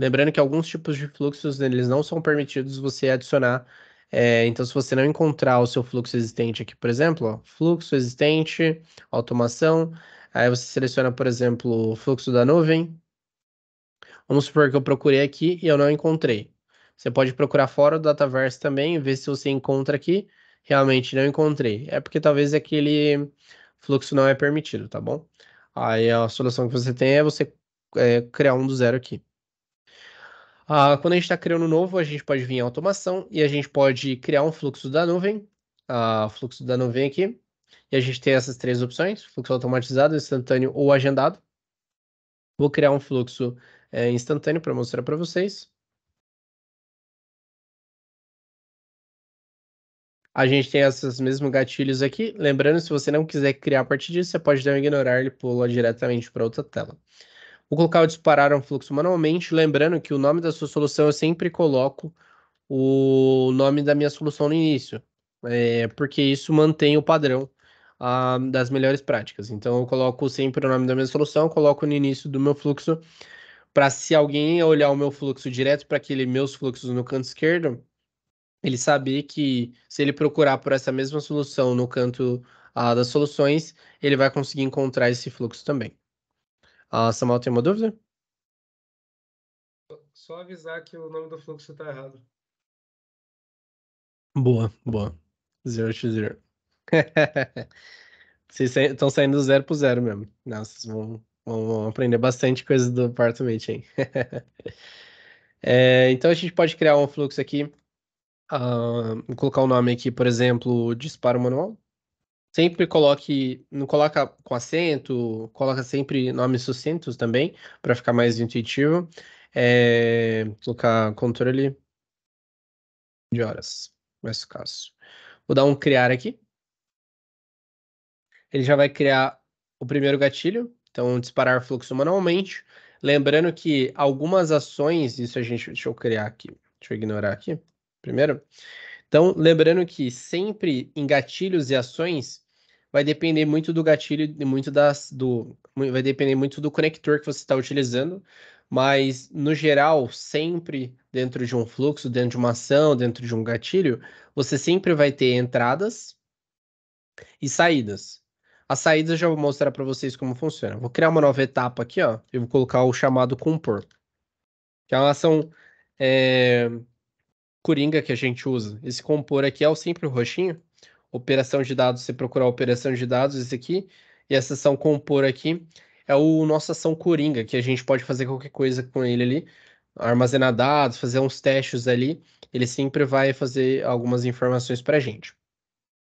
Lembrando que alguns tipos de fluxos eles não são permitidos você adicionar. É, então, se você não encontrar o seu fluxo existente aqui, por exemplo, ó, fluxo existente, automação, aí você seleciona, por exemplo, o fluxo da nuvem. Vamos supor que eu procurei aqui e eu não encontrei. Você pode procurar fora do Dataverse também, ver se você encontra aqui. Realmente não encontrei. É porque talvez aquele fluxo não é permitido, tá bom? Aí a solução que você tem é você é, criar um do zero aqui. Ah, quando a gente está criando um novo, a gente pode vir em automação e a gente pode criar um fluxo da nuvem, ah, fluxo da nuvem aqui, e a gente tem essas três opções, fluxo automatizado, instantâneo ou agendado. Vou criar um fluxo é, instantâneo para mostrar para vocês. A gente tem esses mesmos gatilhos aqui. Lembrando, se você não quiser criar a partir disso, você pode dar um ignorar, e pula diretamente para outra tela. Vou colocar o disparar um fluxo manualmente, lembrando que o nome da sua solução eu sempre coloco o nome da minha solução no início, é, porque isso mantém o padrão ah, das melhores práticas. Então eu coloco sempre o nome da minha solução, coloco no início do meu fluxo, para se alguém olhar o meu fluxo direto para aquele meus fluxos no canto esquerdo, ele saber que se ele procurar por essa mesma solução no canto ah, das soluções, ele vai conseguir encontrar esse fluxo também. Ah, Samuel, tem uma dúvida? Só avisar que o nome do fluxo está errado. Boa, boa. Zero to zero. (laughs) vocês estão saindo do zero para zero mesmo. Não, vocês vão, vão, vão aprender bastante coisa do apartamento, hein? (laughs) é, então a gente pode criar um fluxo aqui. Uh, colocar o um nome aqui, por exemplo, disparo manual sempre coloque, não coloca com acento, coloca sempre nomes sucintos também, para ficar mais intuitivo. É, colocar controle de horas, nesse caso. Vou dar um criar aqui. Ele já vai criar o primeiro gatilho, então disparar fluxo manualmente. Lembrando que algumas ações, isso a gente, deixa eu criar aqui, deixa eu ignorar aqui primeiro. Então, lembrando que sempre em gatilhos e ações vai depender muito do gatilho e muito das do vai depender muito do conector que você está utilizando, mas no geral sempre dentro de um fluxo, dentro de uma ação, dentro de um gatilho, você sempre vai ter entradas e saídas. As saídas eu já vou mostrar para vocês como funciona. Vou criar uma nova etapa aqui, ó. Eu vou colocar o chamado compor, que é uma ação é, coringa que a gente usa. Esse compor aqui é o simples roxinho. Operação de dados, você procurar operação de dados, esse aqui. E essa ação compor aqui é o nossa ação coringa, que a gente pode fazer qualquer coisa com ele ali. Armazenar dados, fazer uns testes ali. Ele sempre vai fazer algumas informações para a gente.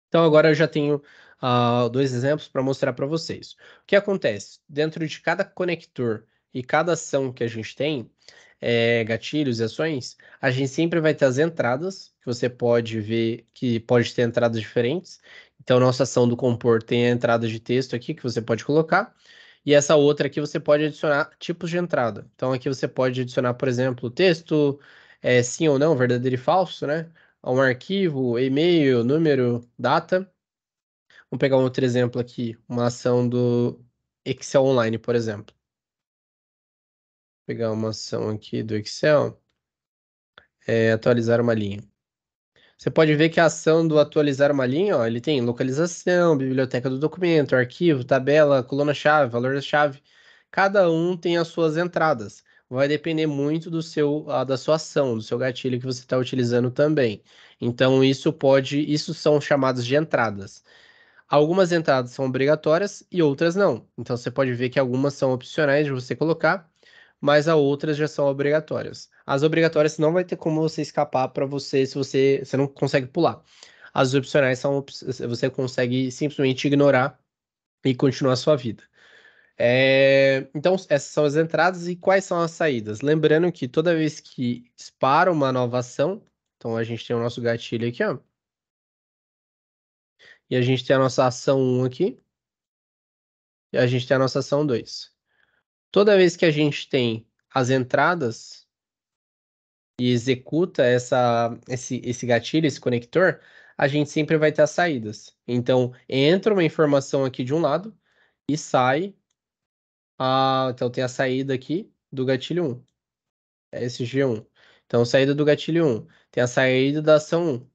Então agora eu já tenho uh, dois exemplos para mostrar para vocês. O que acontece? Dentro de cada conector e cada ação que a gente tem, é, gatilhos e ações, a gente sempre vai ter as entradas, que você pode ver que pode ter entradas diferentes. Então, nossa ação do compor tem a entrada de texto aqui que você pode colocar. E essa outra aqui você pode adicionar tipos de entrada. Então, aqui você pode adicionar, por exemplo, texto, é, sim ou não, verdadeiro e falso, né? Um arquivo, e-mail, número, data. Vamos pegar um outro exemplo aqui, uma ação do Excel Online, por exemplo pegar uma ação aqui do Excel, é, atualizar uma linha. Você pode ver que a ação do atualizar uma linha, ó, ele tem localização, biblioteca do documento, arquivo, tabela, coluna-chave, valor-chave. Cada um tem as suas entradas. Vai depender muito do seu, da sua ação, do seu gatilho que você está utilizando também. Então, isso pode, isso são chamados de entradas. Algumas entradas são obrigatórias e outras não. Então, você pode ver que algumas são opcionais de você colocar mas as outras já são obrigatórias. As obrigatórias não vai ter como você escapar para você se você, você não consegue pular. As opcionais são você consegue simplesmente ignorar e continuar a sua vida. É, então, essas são as entradas e quais são as saídas? Lembrando que toda vez que dispara uma nova ação, então a gente tem o nosso gatilho aqui, ó. E a gente tem a nossa ação 1 aqui. E a gente tem a nossa ação 2 toda vez que a gente tem as entradas e executa essa, esse, esse gatilho, esse conector, a gente sempre vai ter as saídas. Então, entra uma informação aqui de um lado e sai. A, então, tem a saída aqui do gatilho 1. É esse G1. Então, saída do gatilho 1. Tem a saída da ação 1.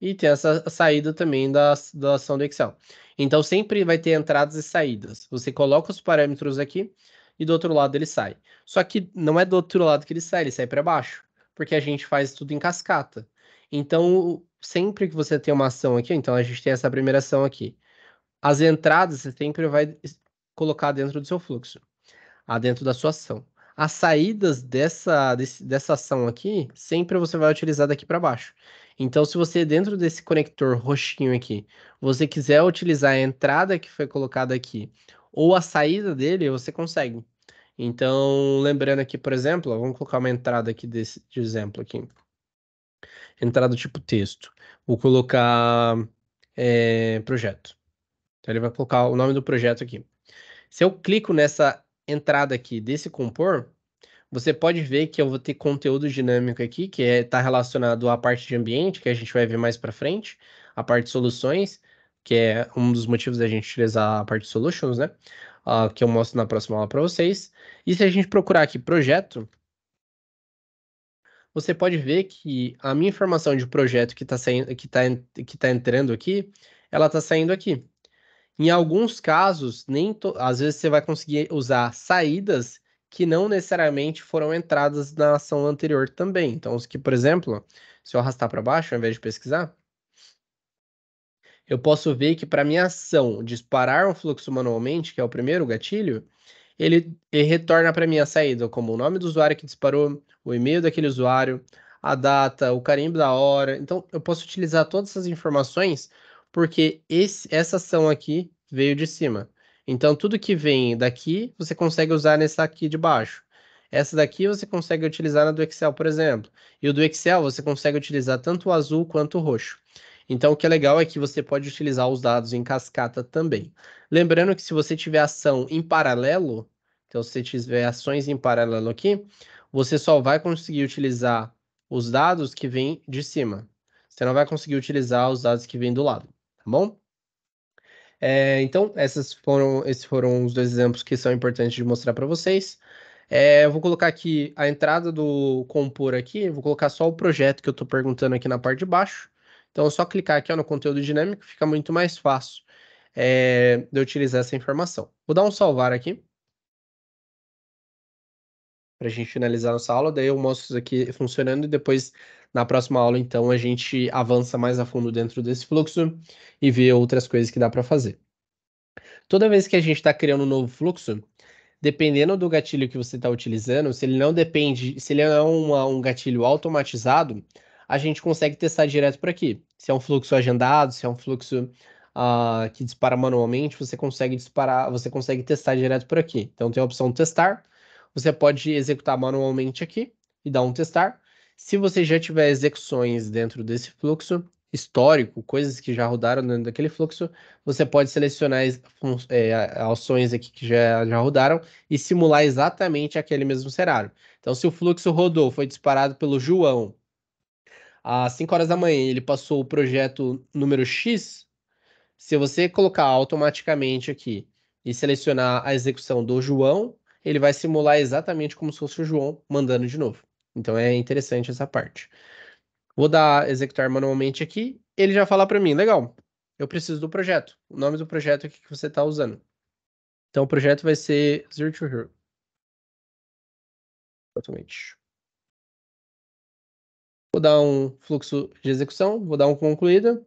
E tem essa saída também da, da ação do Excel. Então sempre vai ter entradas e saídas. Você coloca os parâmetros aqui e do outro lado ele sai. Só que não é do outro lado que ele sai, ele sai para baixo, porque a gente faz tudo em cascata. Então, sempre que você tem uma ação aqui, então a gente tem essa primeira ação aqui. As entradas você sempre vai colocar dentro do seu fluxo, ah, dentro da sua ação. As saídas dessa, desse, dessa ação aqui, sempre você vai utilizar daqui para baixo. Então, se você dentro desse conector roxinho aqui, você quiser utilizar a entrada que foi colocada aqui ou a saída dele, você consegue. Então, lembrando aqui, por exemplo, vamos colocar uma entrada aqui desse de exemplo aqui. Entrada tipo texto. Vou colocar é, projeto. Então, ele vai colocar o nome do projeto aqui. Se eu clico nessa entrada aqui desse compor, você pode ver que eu vou ter conteúdo dinâmico aqui, que está é, tá relacionado à parte de ambiente, que a gente vai ver mais para frente, a parte de soluções, que é um dos motivos da gente utilizar a parte de solutions, né? Uh, que eu mostro na próxima aula para vocês. E se a gente procurar aqui projeto, você pode ver que a minha informação de projeto que está que tá, que tá entrando aqui, ela está saindo aqui. Em alguns casos, nem às vezes você vai conseguir usar saídas que não necessariamente foram entradas na ação anterior também. Então, os que, por exemplo, se eu arrastar para baixo, ao invés de pesquisar, eu posso ver que para minha ação disparar um fluxo manualmente, que é o primeiro gatilho, ele, ele retorna para minha saída como o nome do usuário que disparou, o e-mail daquele usuário, a data, o carimbo da hora. Então, eu posso utilizar todas essas informações porque esse, essa ação aqui veio de cima. Então, tudo que vem daqui, você consegue usar nessa aqui de baixo. Essa daqui você consegue utilizar na do Excel, por exemplo. E o do Excel você consegue utilizar tanto o azul quanto o roxo. Então, o que é legal é que você pode utilizar os dados em cascata também. Lembrando que se você tiver ação em paralelo, então se você tiver ações em paralelo aqui, você só vai conseguir utilizar os dados que vêm de cima. Você não vai conseguir utilizar os dados que vêm do lado, tá bom? É, então, essas foram, esses foram os dois exemplos que são importantes de mostrar para vocês. É, eu vou colocar aqui a entrada do compor aqui, vou colocar só o projeto que eu estou perguntando aqui na parte de baixo. Então, é só clicar aqui ó, no conteúdo dinâmico, fica muito mais fácil é, de eu utilizar essa informação. Vou dar um salvar aqui. Para a gente finalizar nossa aula, daí eu mostro isso aqui funcionando e depois na próxima aula, então, a gente avança mais a fundo dentro desse fluxo e vê outras coisas que dá para fazer. Toda vez que a gente está criando um novo fluxo, dependendo do gatilho que você está utilizando, se ele não depende, se ele não é um gatilho automatizado, a gente consegue testar direto por aqui. Se é um fluxo agendado, se é um fluxo uh, que dispara manualmente, você consegue disparar, você consegue testar direto por aqui. Então tem a opção testar. Você pode executar manualmente aqui e dar um testar, se você já tiver execuções dentro desse fluxo histórico, coisas que já rodaram dentro daquele fluxo, você pode selecionar é, ações aqui que já, já rodaram e simular exatamente aquele mesmo cenário. Então, se o fluxo rodou, foi disparado pelo João às 5 horas da manhã, ele passou o projeto número X. Se você colocar automaticamente aqui e selecionar a execução do João, ele vai simular exatamente como se fosse o João mandando de novo. Então é interessante essa parte. Vou dar executar manualmente aqui. Ele já fala para mim, legal, eu preciso do projeto. O nome do projeto é o que você está usando. Então o projeto vai ser Zero to Hero. Exatamente. Vou dar um fluxo de execução, vou dar um concluído.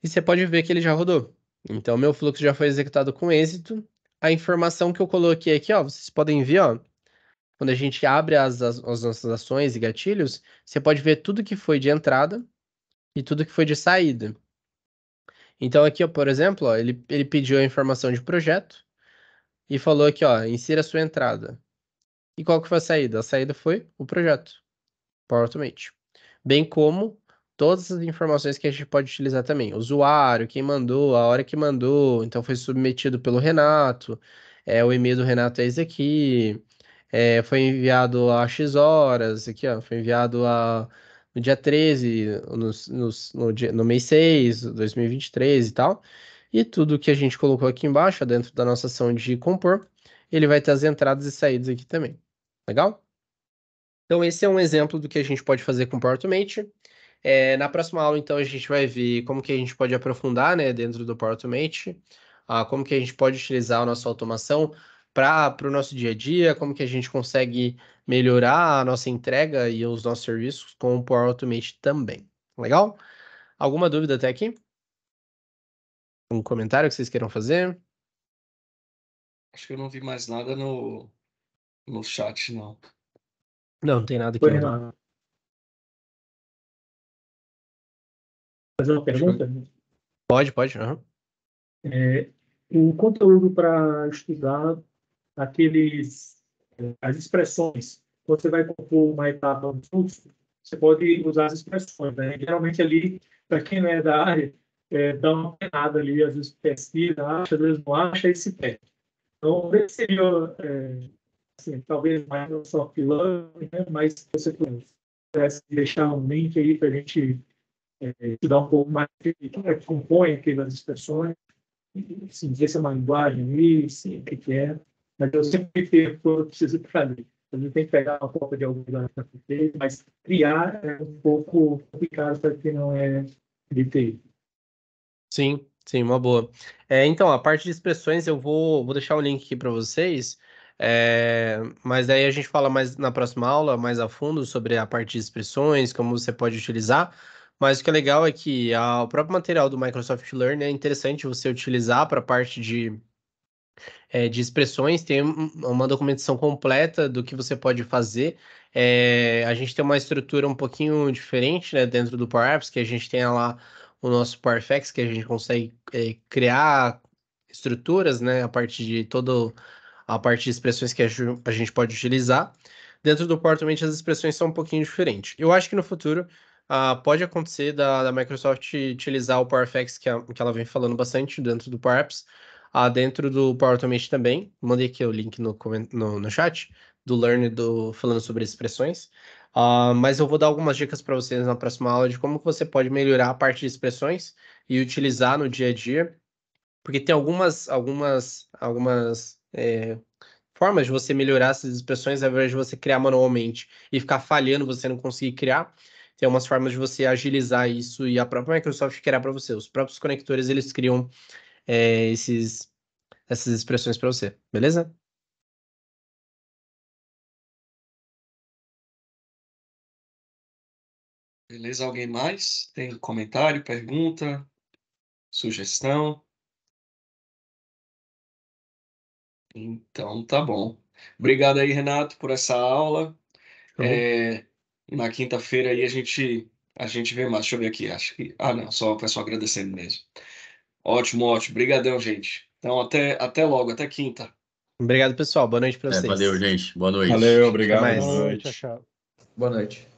E você pode ver que ele já rodou. Então, meu fluxo já foi executado com êxito. A informação que eu coloquei aqui, ó, vocês podem ver, ó, quando a gente abre as, as, as nossas ações e gatilhos, você pode ver tudo que foi de entrada e tudo que foi de saída. Então aqui, ó, por exemplo, ó, ele, ele pediu a informação de projeto e falou aqui, ó, insira a sua entrada. E qual que foi a saída? A saída foi o projeto, Power Automate. Bem como todas as informações que a gente pode utilizar também. Usuário, quem mandou, a hora que mandou, então foi submetido pelo Renato, é, o e-mail do Renato é esse aqui, é, foi enviado a X horas, aqui, ó, foi enviado a, no dia 13, no, no, no, dia, no mês 6, 2023 e tal. E tudo que a gente colocou aqui embaixo, dentro da nossa ação de compor, ele vai ter as entradas e saídas aqui também. Legal? Então, esse é um exemplo do que a gente pode fazer com PowerToMate. É, na próxima aula, então, a gente vai ver como que a gente pode aprofundar né, dentro do PowerToMate, ah, como que a gente pode utilizar a nossa automação para o nosso dia a dia, como que a gente consegue melhorar a nossa entrega e os nossos serviços com o Power Automate também. Legal? Alguma dúvida até aqui? Um comentário que vocês queiram fazer? Acho que eu não vi mais nada no, no chat, não. Não, não tem nada aqui. Não. Né? Fazer uma pergunta? Pode, pode. Uhum. É, um conteúdo para estudar aqueles, as expressões. Você vai compor uma etapa no fluxo, você pode usar as expressões. Né? Geralmente ali, para quem não é da área, é, dá uma penada ali, às vezes pesquisa, acha, às vezes não acha e se perde. Então, esse seria, é, assim, talvez mais um soft learning, né? mas se você pudesse deixar um link aí para a gente é, estudar um pouco mais de é que compõe aquelas expressões, assim, ver se é uma linguagem, se o que é. Mas eu sempre fico que preciso para mim. A gente tem que pegar uma copa de algodão para fazer, mas criar é um pouco complicado para quem não é de TI. Sim, sim, uma boa. É, então, a parte de expressões eu vou, vou deixar o link aqui para vocês. É, mas daí a gente fala mais na próxima aula, mais a fundo, sobre a parte de expressões, como você pode utilizar. Mas o que é legal é que a, o próprio material do Microsoft Learn é interessante você utilizar para a parte de é, de expressões, tem uma documentação completa do que você pode fazer. É, a gente tem uma estrutura um pouquinho diferente né, dentro do Power Apps, que a gente tem lá o nosso Power FX que a gente consegue é, criar estruturas, né, a partir de todo a parte de expressões que a gente pode utilizar. Dentro do PowerToMate as expressões são um pouquinho diferentes. Eu acho que no futuro ah, pode acontecer da, da Microsoft utilizar o PowerFX, que, que ela vem falando bastante dentro do Power Apps, ah, dentro do Power Automate também, mandei aqui o link no, no, no chat do Learn do, falando sobre expressões. Ah, mas eu vou dar algumas dicas para vocês na próxima aula de como você pode melhorar a parte de expressões e utilizar no dia a dia, porque tem algumas, algumas, algumas é, formas de você melhorar essas expressões ao invés de você criar manualmente e ficar falhando, você não conseguir criar. Tem algumas formas de você agilizar isso e a própria Microsoft criar para você. Os próprios conectores eles criam é, esses, essas expressões para você, beleza? Beleza, alguém mais? Tem comentário, pergunta, sugestão? Então, tá bom. Obrigado aí, Renato, por essa aula. Uhum. É, na quinta-feira aí a gente, a gente vê mais. Deixa eu ver aqui, acho que... Ah, não, só o pessoal agradecendo mesmo. Ótimo, ótimo. Obrigadão, gente. Então, até, até logo, até quinta. Obrigado, pessoal. Boa noite para é, vocês. É, valeu, gente. Boa noite. Valeu, obrigado. Boa noite. Tchau, tchau. Boa noite.